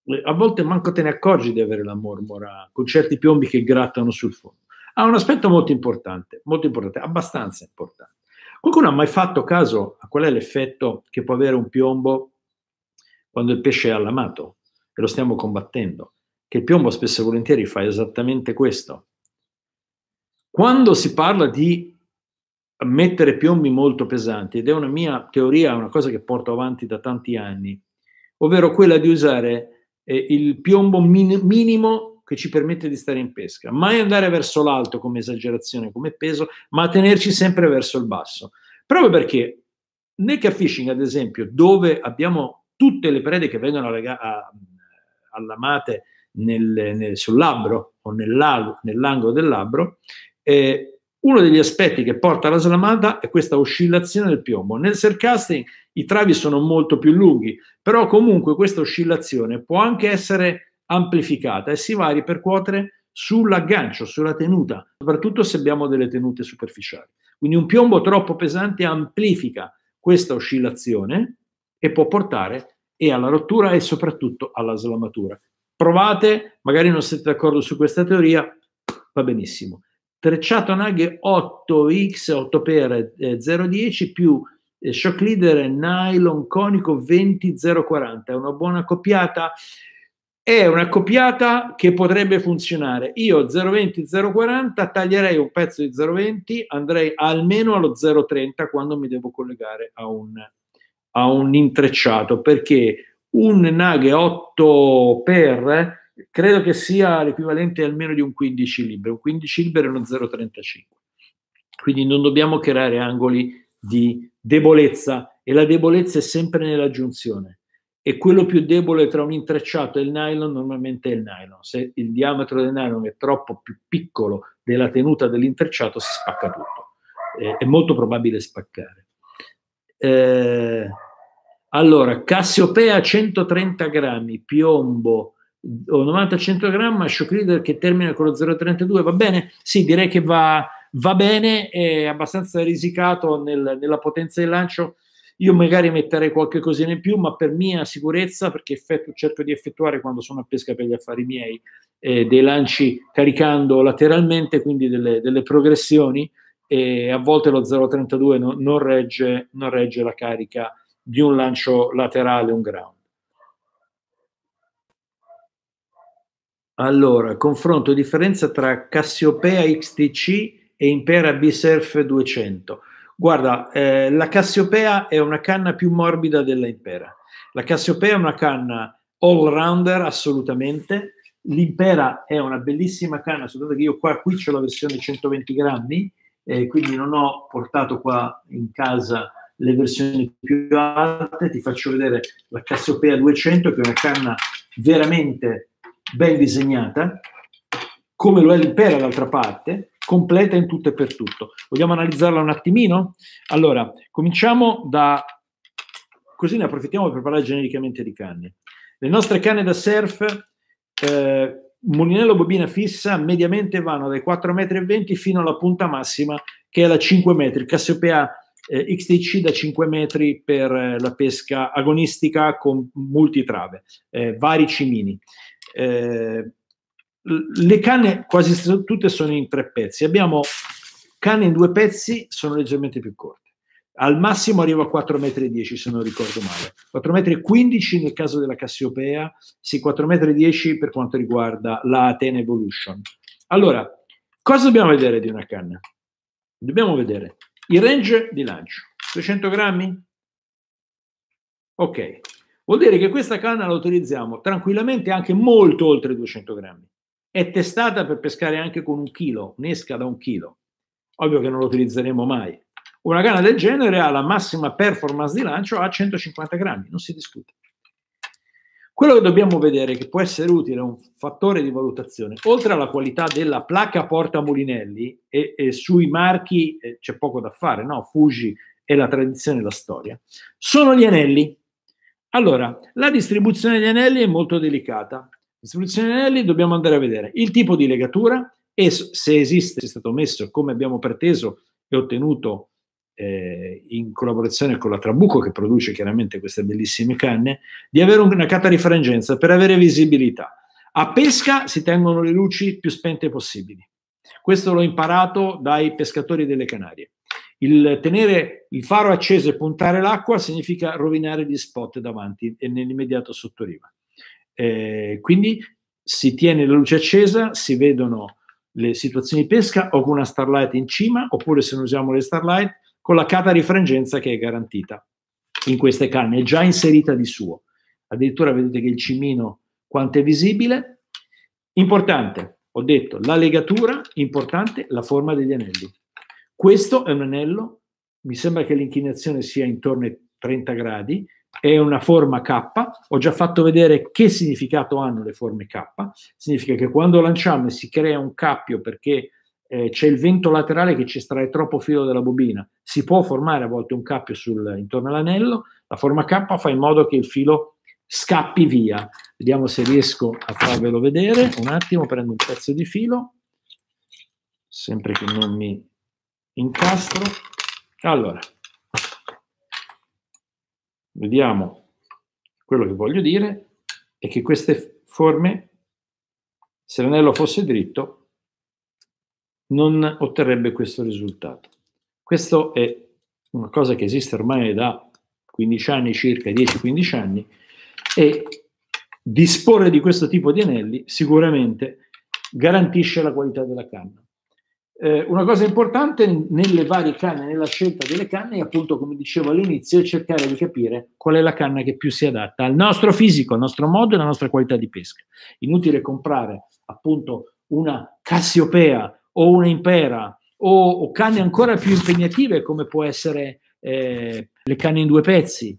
eh, a volte manco te ne accorgi di avere la mormora con certi piombi che grattano sul fondo. Ha un aspetto molto importante, molto importante, abbastanza importante. Qualcuno ha mai fatto caso a qual è l'effetto che può avere un piombo quando il pesce è allamato e lo stiamo combattendo? che il piombo spesso e volentieri fa esattamente questo. Quando si parla di mettere piombi molto pesanti, ed è una mia teoria, una cosa che porto avanti da tanti anni, ovvero quella di usare eh, il piombo min- minimo che ci permette di stare in pesca, mai andare verso l'alto come esagerazione, come peso, ma tenerci sempre verso il basso. Proprio perché nel catfishing, ad esempio, dove abbiamo tutte le prede che vengono allega- allamate nel, nel, sul labbro o nell'angolo del labbro, eh, uno degli aspetti che porta alla slamata è questa oscillazione del piombo. Nel surcasting i travi sono molto più lunghi, però comunque questa oscillazione può anche essere amplificata e si va a ripercuotere sull'aggancio, sulla tenuta, soprattutto se abbiamo delle tenute superficiali. Quindi un piombo troppo pesante amplifica questa oscillazione e può portare e alla rottura e soprattutto alla slamatura. Provate, magari non siete d'accordo su questa teoria, va benissimo. Trecciato Naghe 8X 8 per eh, 010 più eh, shock leader nylon conico 20040, è una buona copiata? È una copiata che potrebbe funzionare. Io 020-040 taglierei un pezzo di 020, andrei almeno allo 030 quando mi devo collegare a un, a un intrecciato, perché un Naghe 8 per credo che sia l'equivalente almeno di un 15 libero, un 15 libero è uno 0,35. Quindi non dobbiamo creare angoli di debolezza e la debolezza è sempre nella giunzione. E quello più debole tra un intrecciato e il nylon normalmente è il nylon. Se il diametro del nylon è troppo più piccolo della tenuta dell'intrecciato, si spacca tutto. Eh, è molto probabile spaccare. Eh, allora, Cassiopea 130 grammi, piombo 90-100 grammi, shock leader che termina con lo 0,32, va bene? Sì, direi che va, va bene, è abbastanza risicato nel, nella potenza di lancio. Io magari metterei qualche cosina in più, ma per mia sicurezza, perché effetto, cerco di effettuare quando sono a pesca per gli affari miei, eh, dei lanci caricando lateralmente, quindi delle, delle progressioni, e a volte lo 0,32 non, non, regge, non regge la carica di un lancio laterale, un ground. Allora, confronto differenza tra Cassiopea XTC e Impera B-Surf 200. Guarda, eh, la Cassiopea è una canna più morbida della Impera. La Cassiopea è una canna all-rounder assolutamente. L'Impera è una bellissima canna, soprattutto che io qua, qui ho la versione 120 grammi, eh, quindi non ho portato qua in casa le versioni più alte, ti faccio vedere la Cassiopea 200 che è una canna veramente ben disegnata, come lo è l'Impera d'altra parte, completa in tutto e per tutto. Vogliamo analizzarla un attimino? Allora, cominciamo da... così ne approfittiamo per parlare genericamente di canne. Le nostre canne da surf, eh, mulinello bobina fissa, mediamente vanno dai 4,20 m fino alla punta massima che è la 5 metri, Cassiopea eh, XTC da 5 metri per eh, la pesca agonistica con multitrave, eh, vari cimini. Eh, le canne quasi tutte sono in tre pezzi. Abbiamo canne in due pezzi, sono leggermente più corte. Al massimo arriva a 4,10 m, se non ricordo male, 4,15 m nel caso della Cassiopea, sì 4,10 m per quanto riguarda la Atene Evolution. Allora, cosa dobbiamo vedere di una canna? Dobbiamo vedere il range di lancio, 300 grammi? Ok, vuol dire che questa canna la utilizziamo tranquillamente anche molto oltre 200 grammi. È testata per pescare anche con un chilo, un'esca da un chilo. Ovvio che non lo utilizzeremo mai. Una canna del genere ha la massima performance di lancio a 150 grammi, non si discute. Quello che dobbiamo vedere che può essere utile, un fattore di valutazione, oltre alla qualità della placca porta Molinelli e, e sui marchi eh, c'è poco da fare, no? Fuji è la tradizione e la storia, sono gli anelli. Allora, la distribuzione degli anelli è molto delicata. Distribuzione degli anelli dobbiamo andare a vedere il tipo di legatura e se esiste, se è stato messo come abbiamo preteso e ottenuto eh, in collaborazione con la Trabuco che produce chiaramente queste bellissime canne, di avere una cata di frangenza per avere visibilità. A pesca si tengono le luci più spente possibili. Questo l'ho imparato dai pescatori delle Canarie. Il tenere il faro acceso e puntare l'acqua significa rovinare gli spot davanti e nell'immediato sottoriva. Eh, quindi si tiene la luce accesa, si vedono le situazioni di pesca o con una starlight in cima, oppure se non usiamo le starlight, con la cata rifrangenza che è garantita in queste canne, è già inserita di suo. Addirittura vedete che il cimino quanto è visibile. Importante, ho detto, la legatura, importante la forma degli anelli. Questo è un anello, mi sembra che l'inclinazione sia intorno ai 30 gradi, è una forma K, ho già fatto vedere che significato hanno le forme K, significa che quando lanciamo e si crea un cappio perché eh, c'è il vento laterale che ci estrae troppo filo della bobina, si può formare a volte un cappio sul, intorno all'anello, la forma K fa in modo che il filo scappi via. Vediamo se riesco a farvelo vedere, un attimo prendo un pezzo di filo, sempre che non mi incastro. Allora, vediamo quello che voglio dire è che queste forme, se l'anello fosse dritto, non otterrebbe questo risultato. Questa è una cosa che esiste ormai da 15 anni circa, 10-15 anni, e disporre di questo tipo di anelli sicuramente garantisce la qualità della canna. Eh, una cosa importante nelle varie canne, nella scelta delle canne, è appunto, come dicevo all'inizio, cercare di capire qual è la canna che più si adatta al nostro fisico, al nostro modo e alla nostra qualità di pesca. Inutile comprare appunto una Cassiopea o una impera o, o canne ancora più impegnative come può essere eh, le canne in due pezzi.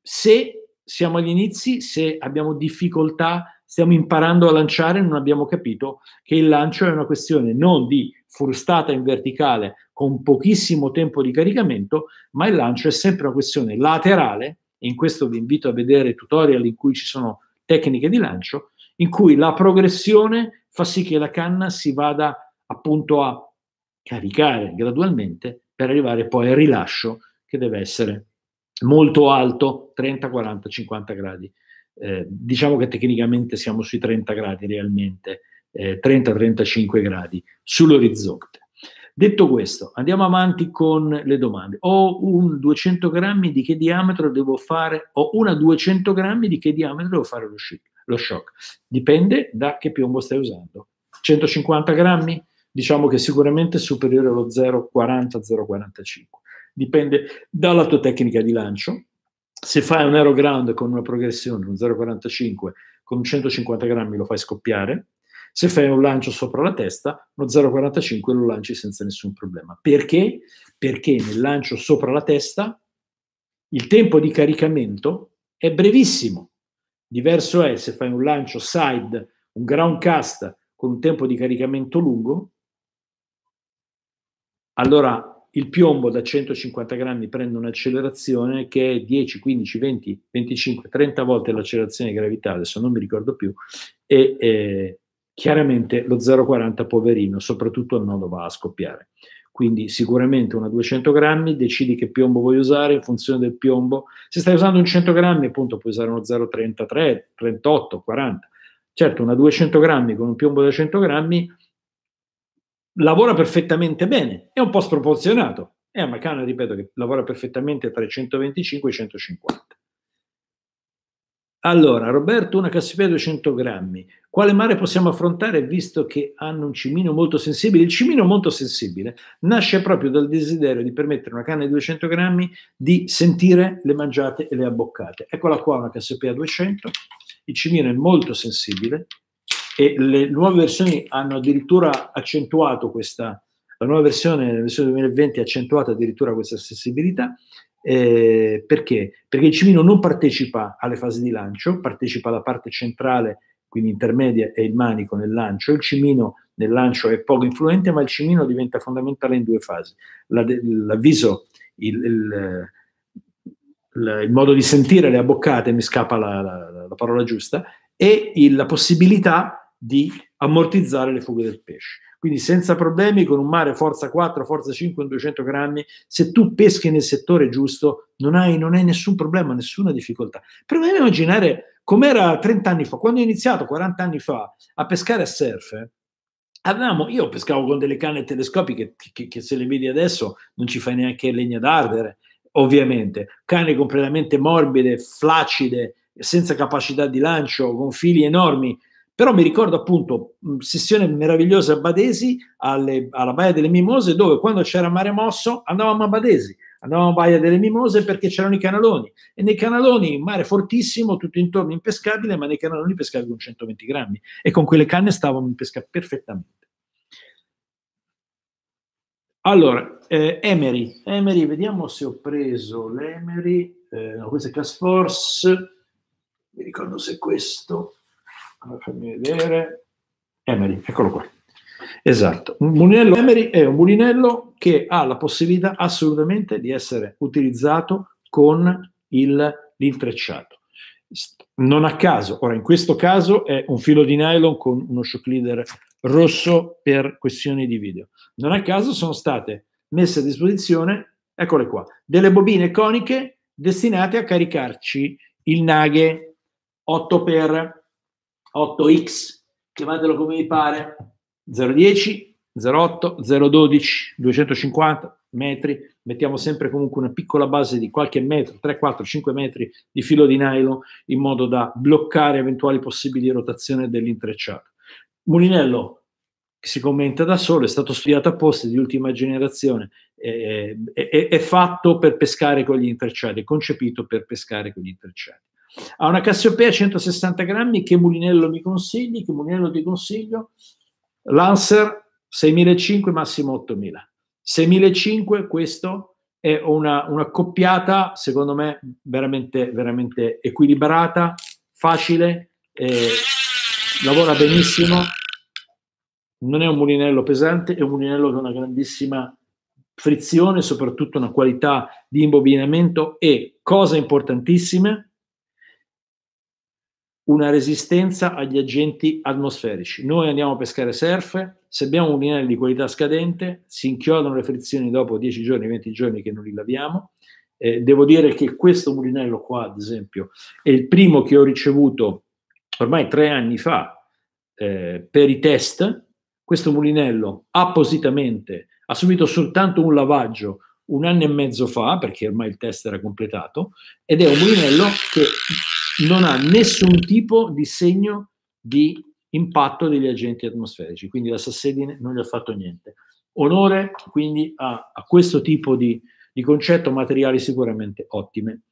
Se siamo agli inizi, se abbiamo difficoltà, stiamo imparando a lanciare, non abbiamo capito che il lancio è una questione non di frustata in verticale con pochissimo tempo di caricamento, ma il lancio è sempre una questione laterale, e in questo vi invito a vedere tutorial in cui ci sono tecniche di lancio, in cui la progressione fa sì che la canna si vada a appunto a caricare gradualmente per arrivare poi al rilascio che deve essere molto alto, 30, 40, 50 gradi. Eh, diciamo che tecnicamente siamo sui 30 gradi realmente, eh, 30-35 gradi sull'orizzonte. Detto questo, andiamo avanti con le domande. Ho un 200 grammi di che diametro devo fare? Ho una 200 grammi di che diametro devo fare lo shock? Lo shock. Dipende da che piombo stai usando. 150 grammi? diciamo che sicuramente è superiore allo 0,40-0,45. Dipende dalla tua tecnica di lancio. Se fai un aero ground con una progressione, un 0,45, con 150 grammi lo fai scoppiare. Se fai un lancio sopra la testa, lo 0,45 lo lanci senza nessun problema. Perché? Perché nel lancio sopra la testa il tempo di caricamento è brevissimo. Diverso è se fai un lancio side, un ground cast con un tempo di caricamento lungo, allora il piombo da 150 grammi prende un'accelerazione che è 10, 15, 20, 25, 30 volte l'accelerazione di gravità, adesso non mi ricordo più, e eh, chiaramente lo 0,40 poverino, soprattutto al nodo, va a scoppiare. Quindi sicuramente una 200 grammi, decidi che piombo vuoi usare in funzione del piombo. Se stai usando un 100 grammi, appunto, puoi usare uno 0,33, 38, 40. Certo, una 200 grammi con un piombo da 100 grammi lavora perfettamente bene, è un po' sproporzionato. È una meccanico, ripeto, che lavora perfettamente tra i 125 e i 150. Allora, Roberto, una cassipia da 200 grammi. Quale mare possiamo affrontare visto che hanno un cimino molto sensibile? Il cimino molto sensibile nasce proprio dal desiderio di permettere a una canna di 200 grammi di sentire le mangiate e le abboccate. Eccola qua, una cassipia 200. Il cimino è molto sensibile, e le nuove versioni hanno addirittura accentuato questa, la nuova versione, la versione 2020 ha accentuato addirittura questa sensibilità, eh, perché? Perché il cimino non partecipa alle fasi di lancio, partecipa alla parte centrale, quindi intermedia e il manico nel lancio, il cimino nel lancio è poco influente, ma il cimino diventa fondamentale in due fasi. La, l'avviso, il, il, il, il, modo di sentire le abboccate, mi scappa la, la, la parola giusta, e la possibilità di ammortizzare le fughe del pesce. Quindi senza problemi con un mare forza 4, forza 5 in 200 grammi, se tu peschi nel settore giusto non hai, non hai nessun problema, nessuna difficoltà. Proviamo a immaginare com'era 30 anni fa, quando ho iniziato 40 anni fa a pescare a surf, Avevamo, io pescavo con delle canne telescopiche che, che, che se le vedi adesso non ci fai neanche legna d'ardere, ovviamente, canne completamente morbide, flaccide, senza capacità di lancio, con fili enormi, però mi ricordo appunto sessione meravigliosa a Badesi, alle, alla Baia delle Mimose, dove quando c'era mare mosso andavamo a Badesi, andavamo a Baia delle Mimose perché c'erano i canaloni. E nei canaloni, mare fortissimo, tutto intorno impescabile, ma nei canaloni pescavi con 120 grammi. E con quelle canne stavamo in pesca perfettamente. Allora, eh, Emery. Emery, vediamo se ho preso l'Emery. Eh, no, questa è Cast Force. Mi ricordo se è questo fammi vedere, Emery, eccolo qua. Esatto, un mulinello Emery è un mulinello che ha la possibilità assolutamente di essere utilizzato con il, l'intrecciato. Non a caso, ora in questo caso è un filo di nylon con uno shock leader rosso per questioni di video. Non a caso sono state messe a disposizione, eccole qua, delle bobine coniche destinate a caricarci il naghe 8x 8x, chiamatelo come vi pare, 010, 08, 012, 250 metri, mettiamo sempre comunque una piccola base di qualche metro, 3, 4, 5 metri di filo di nylon in modo da bloccare eventuali possibili rotazioni dell'intrecciato. Mulinello, che si commenta da solo, è stato studiato apposta di ultima generazione, è, è, è fatto per pescare con gli intrecciati, è concepito per pescare con gli intrecciati. Ha una Cassiopea 160 grammi che Mulinello mi consigli, che Mulinello ti consiglio. Lancer 6.500, massimo 8.000. 6.500 questo è una, una coppiata, secondo me, veramente, veramente equilibrata, facile, eh, lavora benissimo. Non è un mulinello pesante, è un mulinello che ha una grandissima frizione, soprattutto una qualità di imbobinamento e, cose importantissime, una resistenza agli agenti atmosferici. Noi andiamo a pescare surf, se abbiamo un lineare di qualità scadente, si inchiodano le frizioni dopo 10 giorni, 20 giorni che non li laviamo. Eh, devo dire che questo mulinello qua, ad esempio, è il primo che ho ricevuto ormai tre anni fa eh, per i test. Questo mulinello appositamente ha subito soltanto un lavaggio un anno e mezzo fa, perché ormai il test era completato, ed è un mulinello che non ha nessun tipo di segno di impatto degli agenti atmosferici, quindi la sassedine non gli ha fatto niente. Onore quindi a, a questo tipo di, di concetto, materiali sicuramente ottime.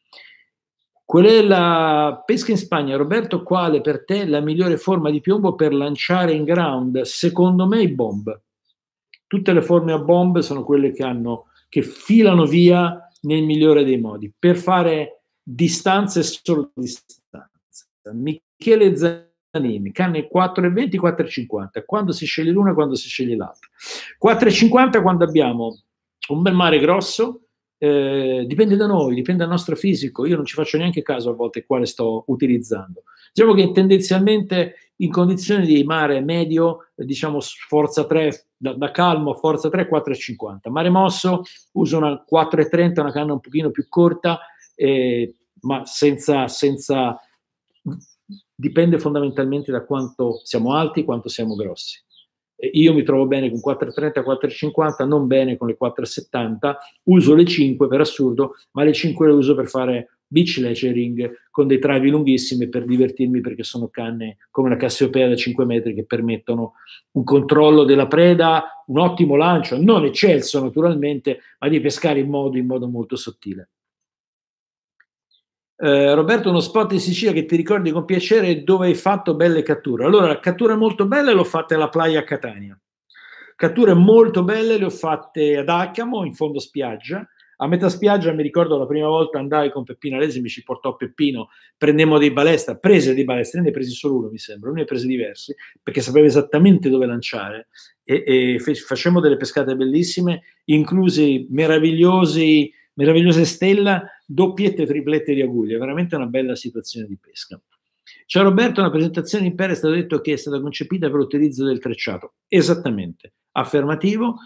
Qual è la pesca in Spagna? Roberto, quale per te la migliore forma di piombo per lanciare in ground? Secondo me i bomb. Tutte le forme a bomb sono quelle che, hanno, che filano via nel migliore dei modi, per fare distanze solo distanze Michele Zanini, canne 4,20, 4,50. Quando si sceglie l'una, quando si sceglie l'altra. 4,50 quando abbiamo un bel mare grosso, eh, dipende da noi, dipende dal nostro fisico. Io non ci faccio neanche caso a volte quale sto utilizzando. Diciamo che tendenzialmente in condizioni di mare medio, diciamo forza 3, da, da calmo, forza 3, 4,50. Mare mosso uso una 4,30, una canna un pochino più corta, eh, ma senza, senza dipende fondamentalmente da quanto siamo alti, quanto siamo grossi. Io mi trovo bene con 4,30, 4,50, non bene con le 4,70, uso le 5 per assurdo, ma le 5 le uso per fare beach lecturing con dei travi lunghissimi per divertirmi perché sono canne come la Cassiopea da 5 metri che permettono un controllo della preda, un ottimo lancio, non eccelso naturalmente, ma di pescare in modo, in modo molto sottile. Eh, Roberto, uno spot in Sicilia che ti ricordi con piacere dove hai fatto belle catture. Allora, catture molto belle le ho fatte alla playa a Catania. Catture molto belle le ho fatte ad Acamo, in fondo spiaggia. A metà spiaggia mi ricordo la prima volta andai con Peppino Alesi, mi ci portò Peppino, prendemmo dei balestra, prese dei balestra, ne presi solo uno mi sembra, lui ne prese diversi perché sapeva esattamente dove lanciare e, e facemmo delle pescate bellissime, inclusi meravigliosi meravigliose stella, doppiette e triplette di aguglia, veramente una bella situazione di pesca. Ciao Roberto, una presentazione in pelle è stato detto che è stata concepita per l'utilizzo del trecciato. Esattamente, affermativo.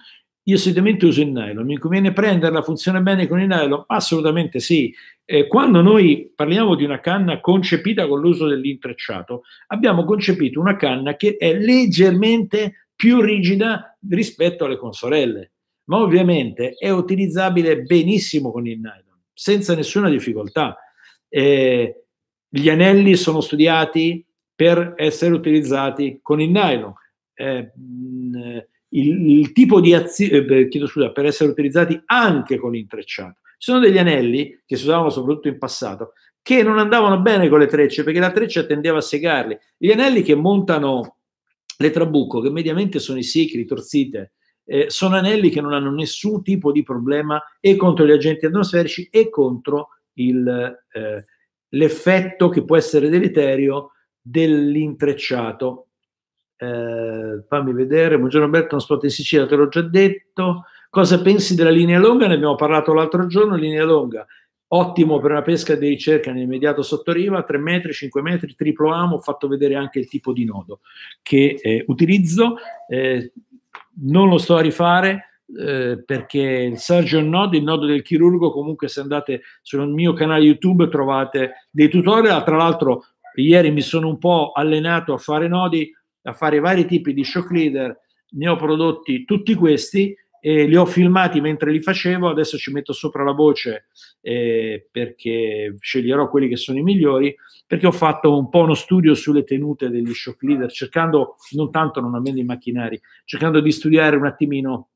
Io solitamente uso il nylon, mi conviene prenderla, funziona bene con il nylon? Assolutamente sì. Eh, quando noi parliamo di una canna concepita con l'uso dell'intrecciato, abbiamo concepito una canna che è leggermente più rigida rispetto alle consorelle ma ovviamente è utilizzabile benissimo con il nylon, senza nessuna difficoltà. Eh, gli anelli sono studiati per essere utilizzati con il nylon. Eh, mm, il, il, tipo di azione, eh, chiedo scusa, per essere utilizzati anche con l'intrecciato. Ci sono degli anelli che si usavano soprattutto in passato che non andavano bene con le trecce perché la treccia tendeva a segarli. Gli anelli che montano le trabucco, che mediamente sono i sicri, torsite, eh, sono anelli che non hanno nessun tipo di problema e contro gli agenti atmosferici e contro il, eh, l'effetto che può essere deleterio dell'intrecciato. Eh, fammi vedere, buongiorno Alberto, non spot in Sicilia, te l'ho già detto. Cosa pensi della linea longa? Ne abbiamo parlato l'altro giorno, linea longa, ottimo per una pesca di ricerca nell'immediato sottoriva, 3 metri, 5 metri, triplo amo, ho fatto vedere anche il tipo di nodo che eh, utilizzo eh, non lo sto a rifare eh, perché il Surgeon Node, il nodo del chirurgo, comunque se andate sul mio canale YouTube trovate dei tutorial, tra l'altro ieri mi sono un po' allenato a fare nodi, a fare vari tipi di shock leader, ne ho prodotti tutti questi e li ho filmati mentre li facevo, adesso ci metto sopra la voce eh, perché sceglierò quelli che sono i migliori, perché ho fatto un po' uno studio sulle tenute degli shock leader, cercando, non tanto, non avendo i macchinari, cercando di studiare un attimino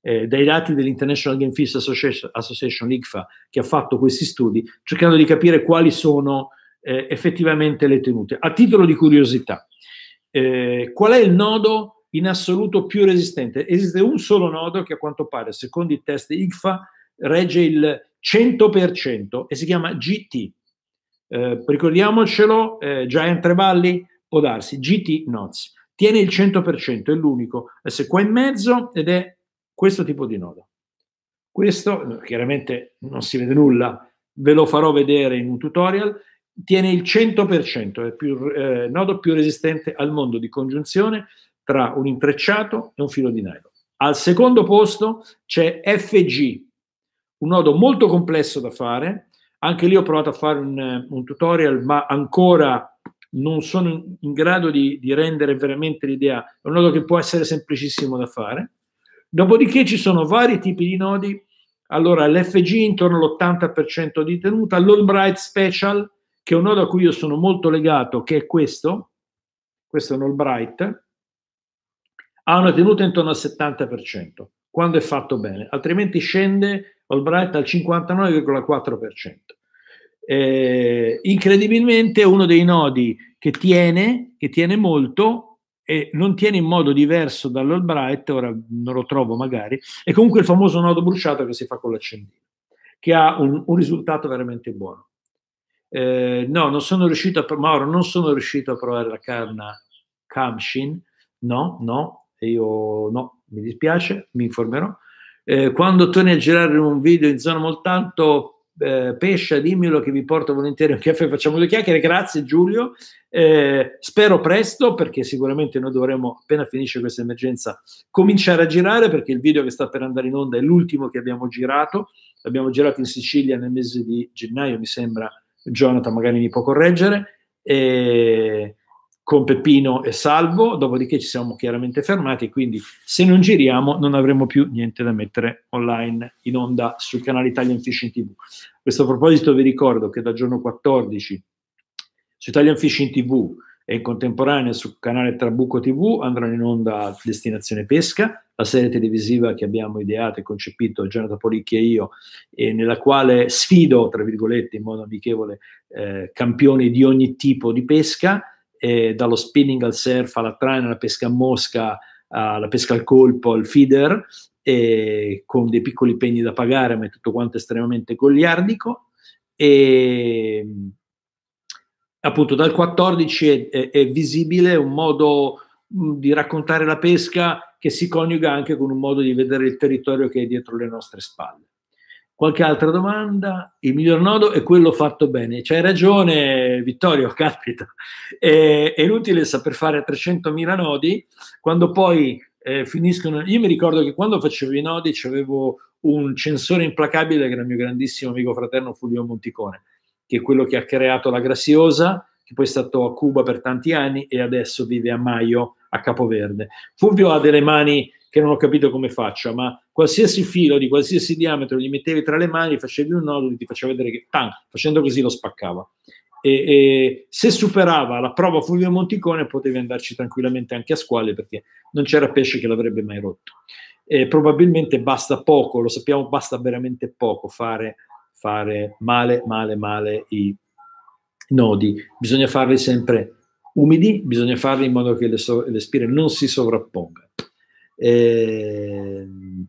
eh, dai dati dell'International Game Fist Association, Association IGFA, che ha fatto questi studi, cercando di capire quali sono eh, effettivamente le tenute. A titolo di curiosità, eh, qual è il nodo in assoluto più resistente. Esiste un solo nodo che a quanto pare, secondo i test IGFA, regge il 100% e si chiama GT. Eh, ricordiamocelo, eh, Giant Trevalli può darsi, GT Noz. Tiene il 100%, è l'unico, eh, se qua in mezzo ed è questo tipo di nodo. Questo, chiaramente non si vede nulla, ve lo farò vedere in un tutorial, tiene il 100%, è il eh, nodo più resistente al mondo di congiunzione, tra un intrecciato e un filo di nylon. Al secondo posto c'è FG, un nodo molto complesso da fare. Anche lì ho provato a fare un, un tutorial, ma ancora non sono in grado di, di rendere veramente l'idea. È un nodo che può essere semplicissimo da fare. Dopodiché ci sono vari tipi di nodi. Allora, l'FG intorno all'80% di tenuta, l'Albright Special, che è un nodo a cui io sono molto legato, che è questo. Questo è un Albright ha una tenuta intorno al 70% quando è fatto bene, altrimenti scende Albright al 59,4%. Eh, incredibilmente uno dei nodi che tiene, che tiene molto e non tiene in modo diverso dall'Albright, ora non lo trovo magari, è comunque il famoso nodo bruciato che si fa con l'accendino, che ha un, un risultato veramente buono. Eh, no, non sono riuscito a, Mauro, non sono riuscito a provare la carna Kamshin, no, no, e io no, mi dispiace, mi informerò. Eh, quando torni a girare un video in zona Moltanto, eh, pescia, dimmelo che vi porto volentieri un caffè, facciamo due chiacchiere. Grazie Giulio, eh, spero presto perché sicuramente noi dovremo, appena finisce questa emergenza, cominciare a girare perché il video che sta per andare in onda è l'ultimo che abbiamo girato. Abbiamo girato in Sicilia nel mese di gennaio, mi sembra, Jonathan magari mi può correggere. E con Peppino e Salvo, dopodiché ci siamo chiaramente fermati, quindi se non giriamo non avremo più niente da mettere online in onda sul canale Italian Fishing TV. A questo proposito vi ricordo che da giorno 14 su Italian Fishing TV e in contemporanea sul canale Trabuco TV andranno in onda Destinazione Pesca, la serie televisiva che abbiamo ideato e concepito Gianna Policchi e io, e nella quale sfido, tra virgolette, in modo amichevole, eh, campioni di ogni tipo di pesca eh, dallo spinning al surf, alla traina, alla pesca a mosca, alla pesca al colpo, al feeder, eh, con dei piccoli pegni da pagare, ma è tutto quanto estremamente goliardico. E appunto dal 14 è, è, è visibile un modo mm, di raccontare la pesca che si coniuga anche con un modo di vedere il territorio che è dietro le nostre spalle. Qualche altra domanda? Il miglior nodo è quello fatto bene. C'hai ragione, Vittorio, [laughs] capita. È, è inutile saper fare 300.000 nodi quando poi eh, finiscono. Io mi ricordo che quando facevo i nodi avevo un censore implacabile che era il mio grandissimo amico fraterno Fulvio Monticone, che è quello che ha creato la Graziosa, che poi è stato a Cuba per tanti anni e adesso vive a Maio, a Capoverde. Fulvio ha delle mani che non ho capito come faccia, ma qualsiasi filo di qualsiasi diametro gli mettevi tra le mani, facevi un nodo, e ti faceva vedere che tam, facendo così lo spaccava. E, e, se superava la prova Fulvio Monticone potevi andarci tranquillamente anche a squale perché non c'era pesce che l'avrebbe mai rotto. E probabilmente basta poco, lo sappiamo, basta veramente poco fare, fare male, male, male i nodi. Bisogna farli sempre umidi, bisogna farli in modo che le, so- le spine non si sovrappongano. Ehm,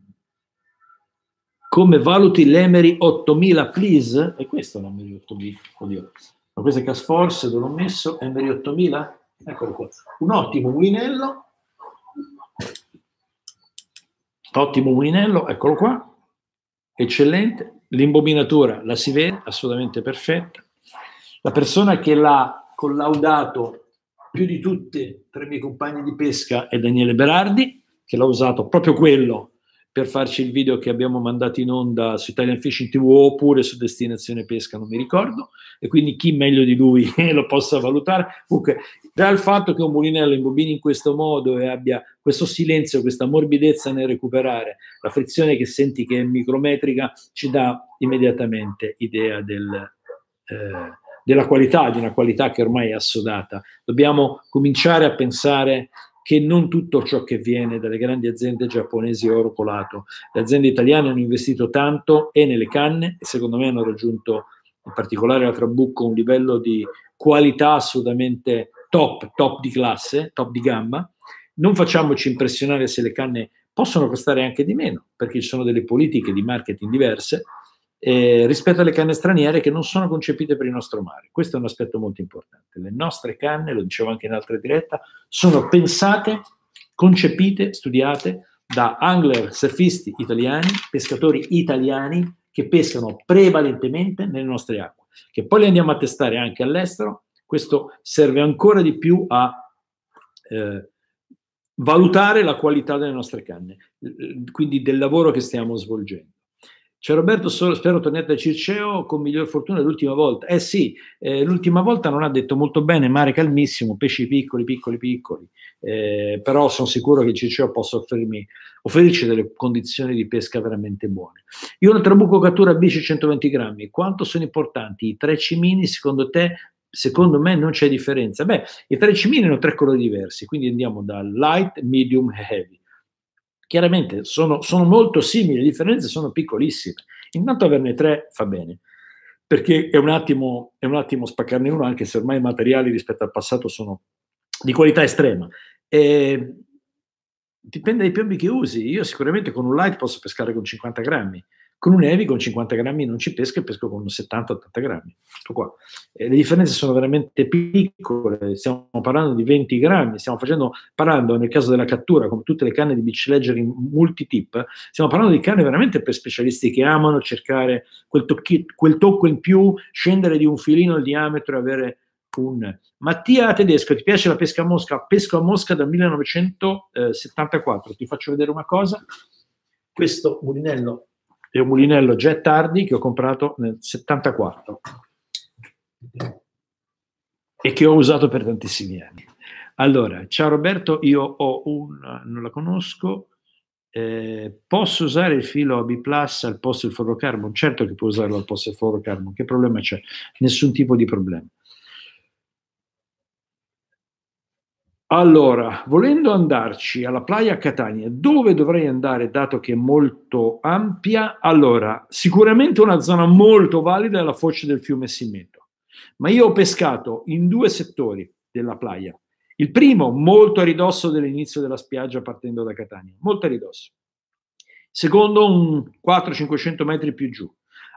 come valuti l'Emery 8000, please? E questo è l'Emery 8000, oddio. Ma questo è Cast Force, dove ho messo? Emery 8000? Eccolo qua. Un ottimo mulinello. Ottimo mulinello, eccolo qua. Eccellente. L'imbobinatura la si vede, assolutamente perfetta. La persona che l'ha collaudato più di tutte tra i miei compagni di pesca è Daniele Berardi, che l'ha usato proprio quello per farci il video che abbiamo mandato in onda su Italian Fishing TV oppure su Destinazione Pesca, non mi ricordo, e quindi chi meglio di lui [laughs] lo possa valutare. Comunque, dal fatto che un mulinello imbobini in questo modo e abbia questo silenzio, questa morbidezza nel recuperare, la frizione che senti che è micrometrica, ci dà immediatamente idea del, eh, della qualità, di una qualità che ormai è assodata. Dobbiamo cominciare a pensare che non tutto ciò che viene dalle grandi aziende giapponesi è oro colato. Le aziende italiane hanno investito tanto e nelle canne e secondo me hanno raggiunto, in particolare la Trabucco, un livello di qualità assolutamente top, top di classe, top di gamma. Non facciamoci impressionare se le canne possono costare anche di meno, perché ci sono delle politiche di marketing diverse, eh, rispetto alle canne straniere che non sono concepite per il nostro mare. Questo è un aspetto molto importante. Le nostre canne, lo dicevo anche in altra diretta, sono pensate, concepite, studiate da angler, surfisti italiani, pescatori italiani che pescano prevalentemente nelle nostre acque, che poi le andiamo a testare anche all'estero. Questo serve ancora di più a eh, valutare la qualità delle nostre canne, quindi del lavoro che stiamo svolgendo. Ciao Roberto, spero torniate a Circeo con miglior fortuna l'ultima volta. Eh sì, eh, l'ultima volta non ha detto molto bene, mare calmissimo, pesci piccoli, piccoli, piccoli. Eh, però sono sicuro che Circeo possa offrirmi, offrirci delle condizioni di pesca veramente buone. Io un trabuco cattura bici 120 grammi. Quanto sono importanti i tre cimini secondo te? Secondo me non c'è differenza. Beh, i tre cimini hanno tre colori diversi, quindi andiamo dal light, medium e heavy. Chiaramente sono, sono molto simili, le differenze sono piccolissime. Intanto averne tre fa bene, perché è un attimo, è un attimo spaccarne uno, anche se ormai i materiali rispetto al passato sono di qualità estrema. E ehm, dipende dai piombi che usi. Io sicuramente con un light posso pescare con 50 grammi con un Heavy con 50 grammi non ci pesco e pesco con 70-80 grammi. qua. E le differenze sono veramente piccole, stiamo parlando di 20 grammi, stiamo facendo, parlando nel caso della cattura, come tutte le canne di beach ledger in multitip, stiamo parlando di canne veramente per specialisti che amano cercare quel, tocchi, quel tocco in più, scendere di un filino il diametro e avere un Mattia Tedesco, ti piace la pesca a mosca? Pesco a mosca dal 1974. Ti faccio vedere una cosa. Questo mulinello è un mulinello Jet tardi che ho comprato nel 74 e che ho usato per tantissimi anni. Allora, ciao Roberto, io ho un, non la conosco, eh, posso usare il filo AB Plus al posto del carbon? Certo che puoi usarlo al posto del carbon, che problema c'è? Nessun tipo di problema. Allora, volendo andarci alla Playa Catania, dove dovrei andare dato che è molto ampia? Allora, sicuramente una zona molto valida è la foce del fiume Simeto, ma io ho pescato in due settori della Playa. Il primo, molto a ridosso dell'inizio della spiaggia partendo da Catania, molto a ridosso. Secondo, un 400-500 metri più giù.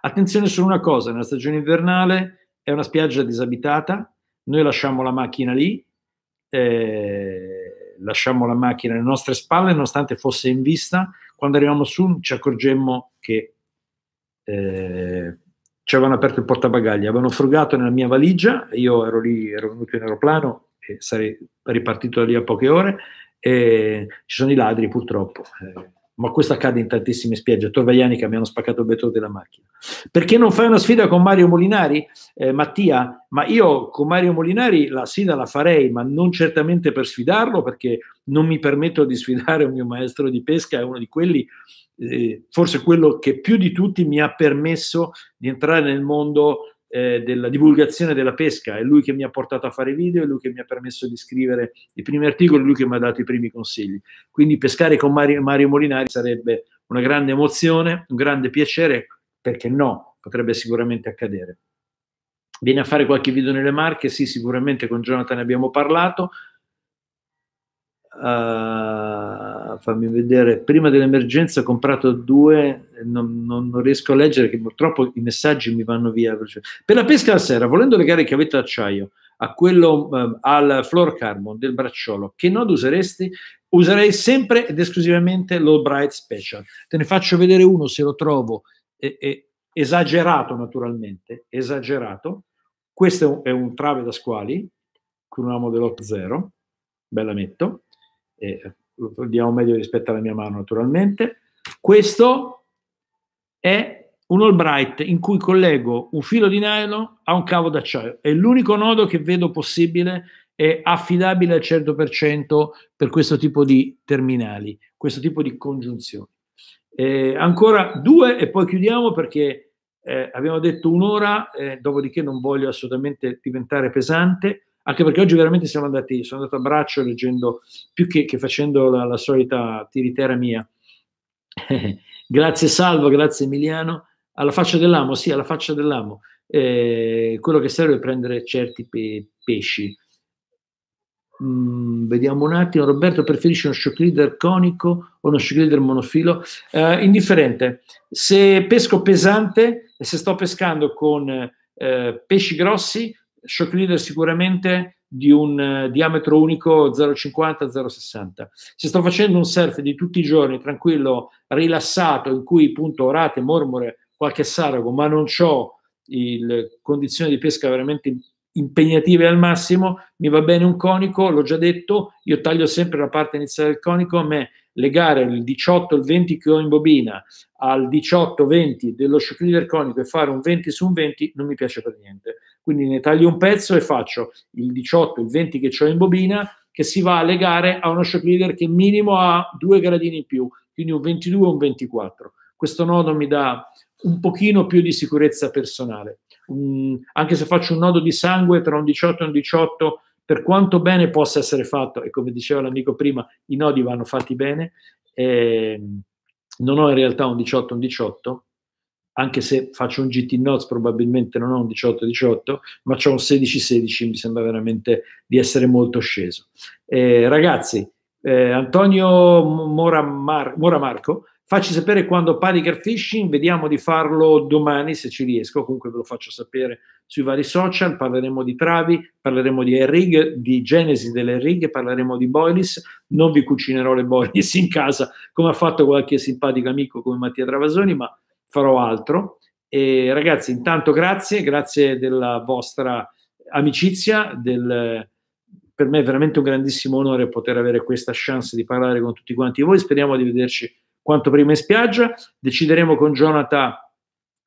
Attenzione su una cosa, nella stagione invernale è una spiaggia disabitata, noi lasciamo la macchina lì, eh, lasciammo la macchina alle nostre spalle, nonostante fosse in vista, quando arrivavamo su ci accorgemmo che eh, ci avevano aperto il portabagagli, avevano frugato nella mia valigia, io ero lì, ero venuto in aeroplano e sarei ripartito da lì a poche ore, e ci sono i ladri purtroppo. Eh, ma questo accade in tantissime spiagge, Torvaiani che mi hanno spaccato il vetro della macchina. Perché non fai una sfida con Mario Molinari, eh, Mattia? Ma io con Mario Molinari la sfida la farei, ma non certamente per sfidarlo, perché non mi permetto di sfidare un mio maestro di pesca, è uno di quelli, eh, forse quello che più di tutti mi ha permesso di entrare nel mondo eh, della divulgazione della pesca, è lui che mi ha portato a fare video, è lui che mi ha permesso di scrivere i primi articoli, è lui che mi ha dato i primi consigli. Quindi pescare con Mario, Mario Molinari sarebbe una grande emozione, un grande piacere, perché no, potrebbe sicuramente accadere. Viene a fare qualche video nelle marche, sì, sicuramente con Jonathan abbiamo parlato. Uh, fammi vedere, prima dell'emergenza ho comprato due, non, non, non riesco a leggere, che purtroppo i messaggi mi vanno via. Per la pesca alla sera, volendo legare il cavetto d'acciaio a quello eh, al fluorocarbon del bracciolo, che nodo useresti? Userei sempre ed esclusivamente l'Albright Special. Te ne faccio vedere uno se lo trovo, eh, eh, esagerato naturalmente, esagerato. Questo è un, è un trave da squali con un amo Zero, bella metto. e lo diamo meglio rispetto alla mia mano naturalmente. Questo è un Albright in cui collego un filo di nylon a un cavo d'acciaio. È l'unico nodo che vedo possibile e affidabile al 100% per questo tipo di terminali, questo tipo di congiunzioni. Eh, ancora due e poi chiudiamo perché eh, abbiamo detto un'ora, eh, dopodiché non voglio assolutamente diventare pesante anche perché oggi veramente siamo andati, sono andato a braccio leggendo, più che, che facendo la, la, solita tiritera mia. [laughs] grazie Salvo, grazie Emiliano, alla faccia dell'amo, sì, alla faccia dell'amo. Eh, quello che serve è prendere certi pe- pesci. Mm, vediamo un attimo, Roberto preferisce uno shock leader conico o uno shock leader monofilo? Eh, indifferente, se pesco pesante e se sto pescando con eh, pesci grossi shock leader sicuramente di un eh, diametro unico 0,50-0,60. Se sto facendo un surf di tutti i giorni, tranquillo, rilassato, in cui appunto orate, mormore, qualche sarago, ma non ho condizioni di pesca veramente impegnative al massimo, mi va bene un conico, l'ho già detto, io taglio sempre la parte iniziale del conico, a me legare il 18 il 20 che ho in bobina al 18-20 dello shock leader conico e fare un 20 su un 20 non mi piace per niente. Quindi ne taglio un pezzo e faccio il 18, il 20 che ho in bobina, che si va a legare a uno shock leader che minimo ha due gradini in più, quindi un 22 o un 24. Questo nodo mi dà un pochino più di sicurezza personale. Um, anche se faccio un nodo di sangue tra un 18 e un 18, per quanto bene possa essere fatto, e come diceva l'amico prima, i nodi vanno fatti bene, eh, non ho in realtà un 18 un 18, anche se faccio un GT Notes probabilmente non ho un 18-18, ma ho un 16-16, mi sembra veramente di essere molto sceso. Eh, ragazzi, eh, Antonio Mora, Mar- Mora Marco, facci sapere quando Panicker Fishing, vediamo di farlo domani se ci riesco, comunque ve lo faccio sapere sui vari social, parleremo di travi, parleremo di rig, di genesi delle rig, parleremo di boilies, non vi cucinerò le boilies in casa come ha fatto qualche simpatico amico come Mattia Travasoni, ma farò altro. E ragazzi, intanto grazie, grazie della vostra amicizia, del, per me è veramente un grandissimo onore poter avere questa chance di parlare con tutti quanti voi. Speriamo di vederci quanto prima in spiaggia. Decideremo con Jonathan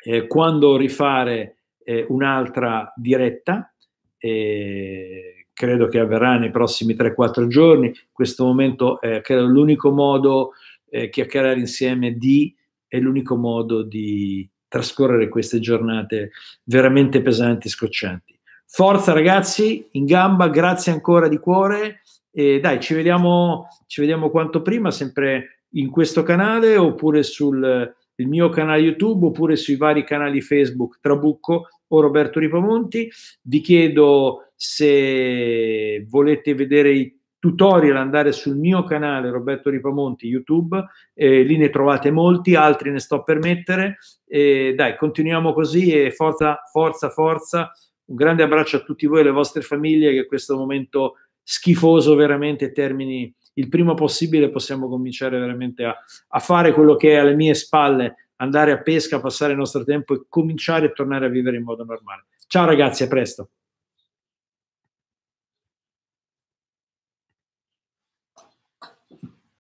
eh, quando rifare eh, un'altra diretta. Eh, credo che avverrà nei prossimi 3-4 giorni. In questo momento eh, credo l'unico modo eh, chiacchierare insieme di è l'unico modo di trascorrere queste giornate veramente pesanti e scoccianti. Forza ragazzi, in gamba, grazie ancora di cuore e dai, ci vediamo, ci vediamo quanto prima, sempre in questo canale oppure sul mio canale YouTube oppure sui vari canali Facebook Trabucco o Roberto Ripamonti. Vi chiedo se volete vedere i tutorial andare sul mio canale Roberto Ripamonti YouTube, eh, lì ne trovate molti, altri ne sto per mettere. Eh, dai, continuiamo così e forza, forza, forza. Un grande abbraccio a tutti voi e alle vostre famiglie che questo momento schifoso veramente termini il prima possibile, possiamo cominciare veramente a, a fare quello che è alle mie spalle, andare a pesca, passare il nostro tempo e cominciare a tornare a vivere in modo normale. Ciao ragazzi, a presto.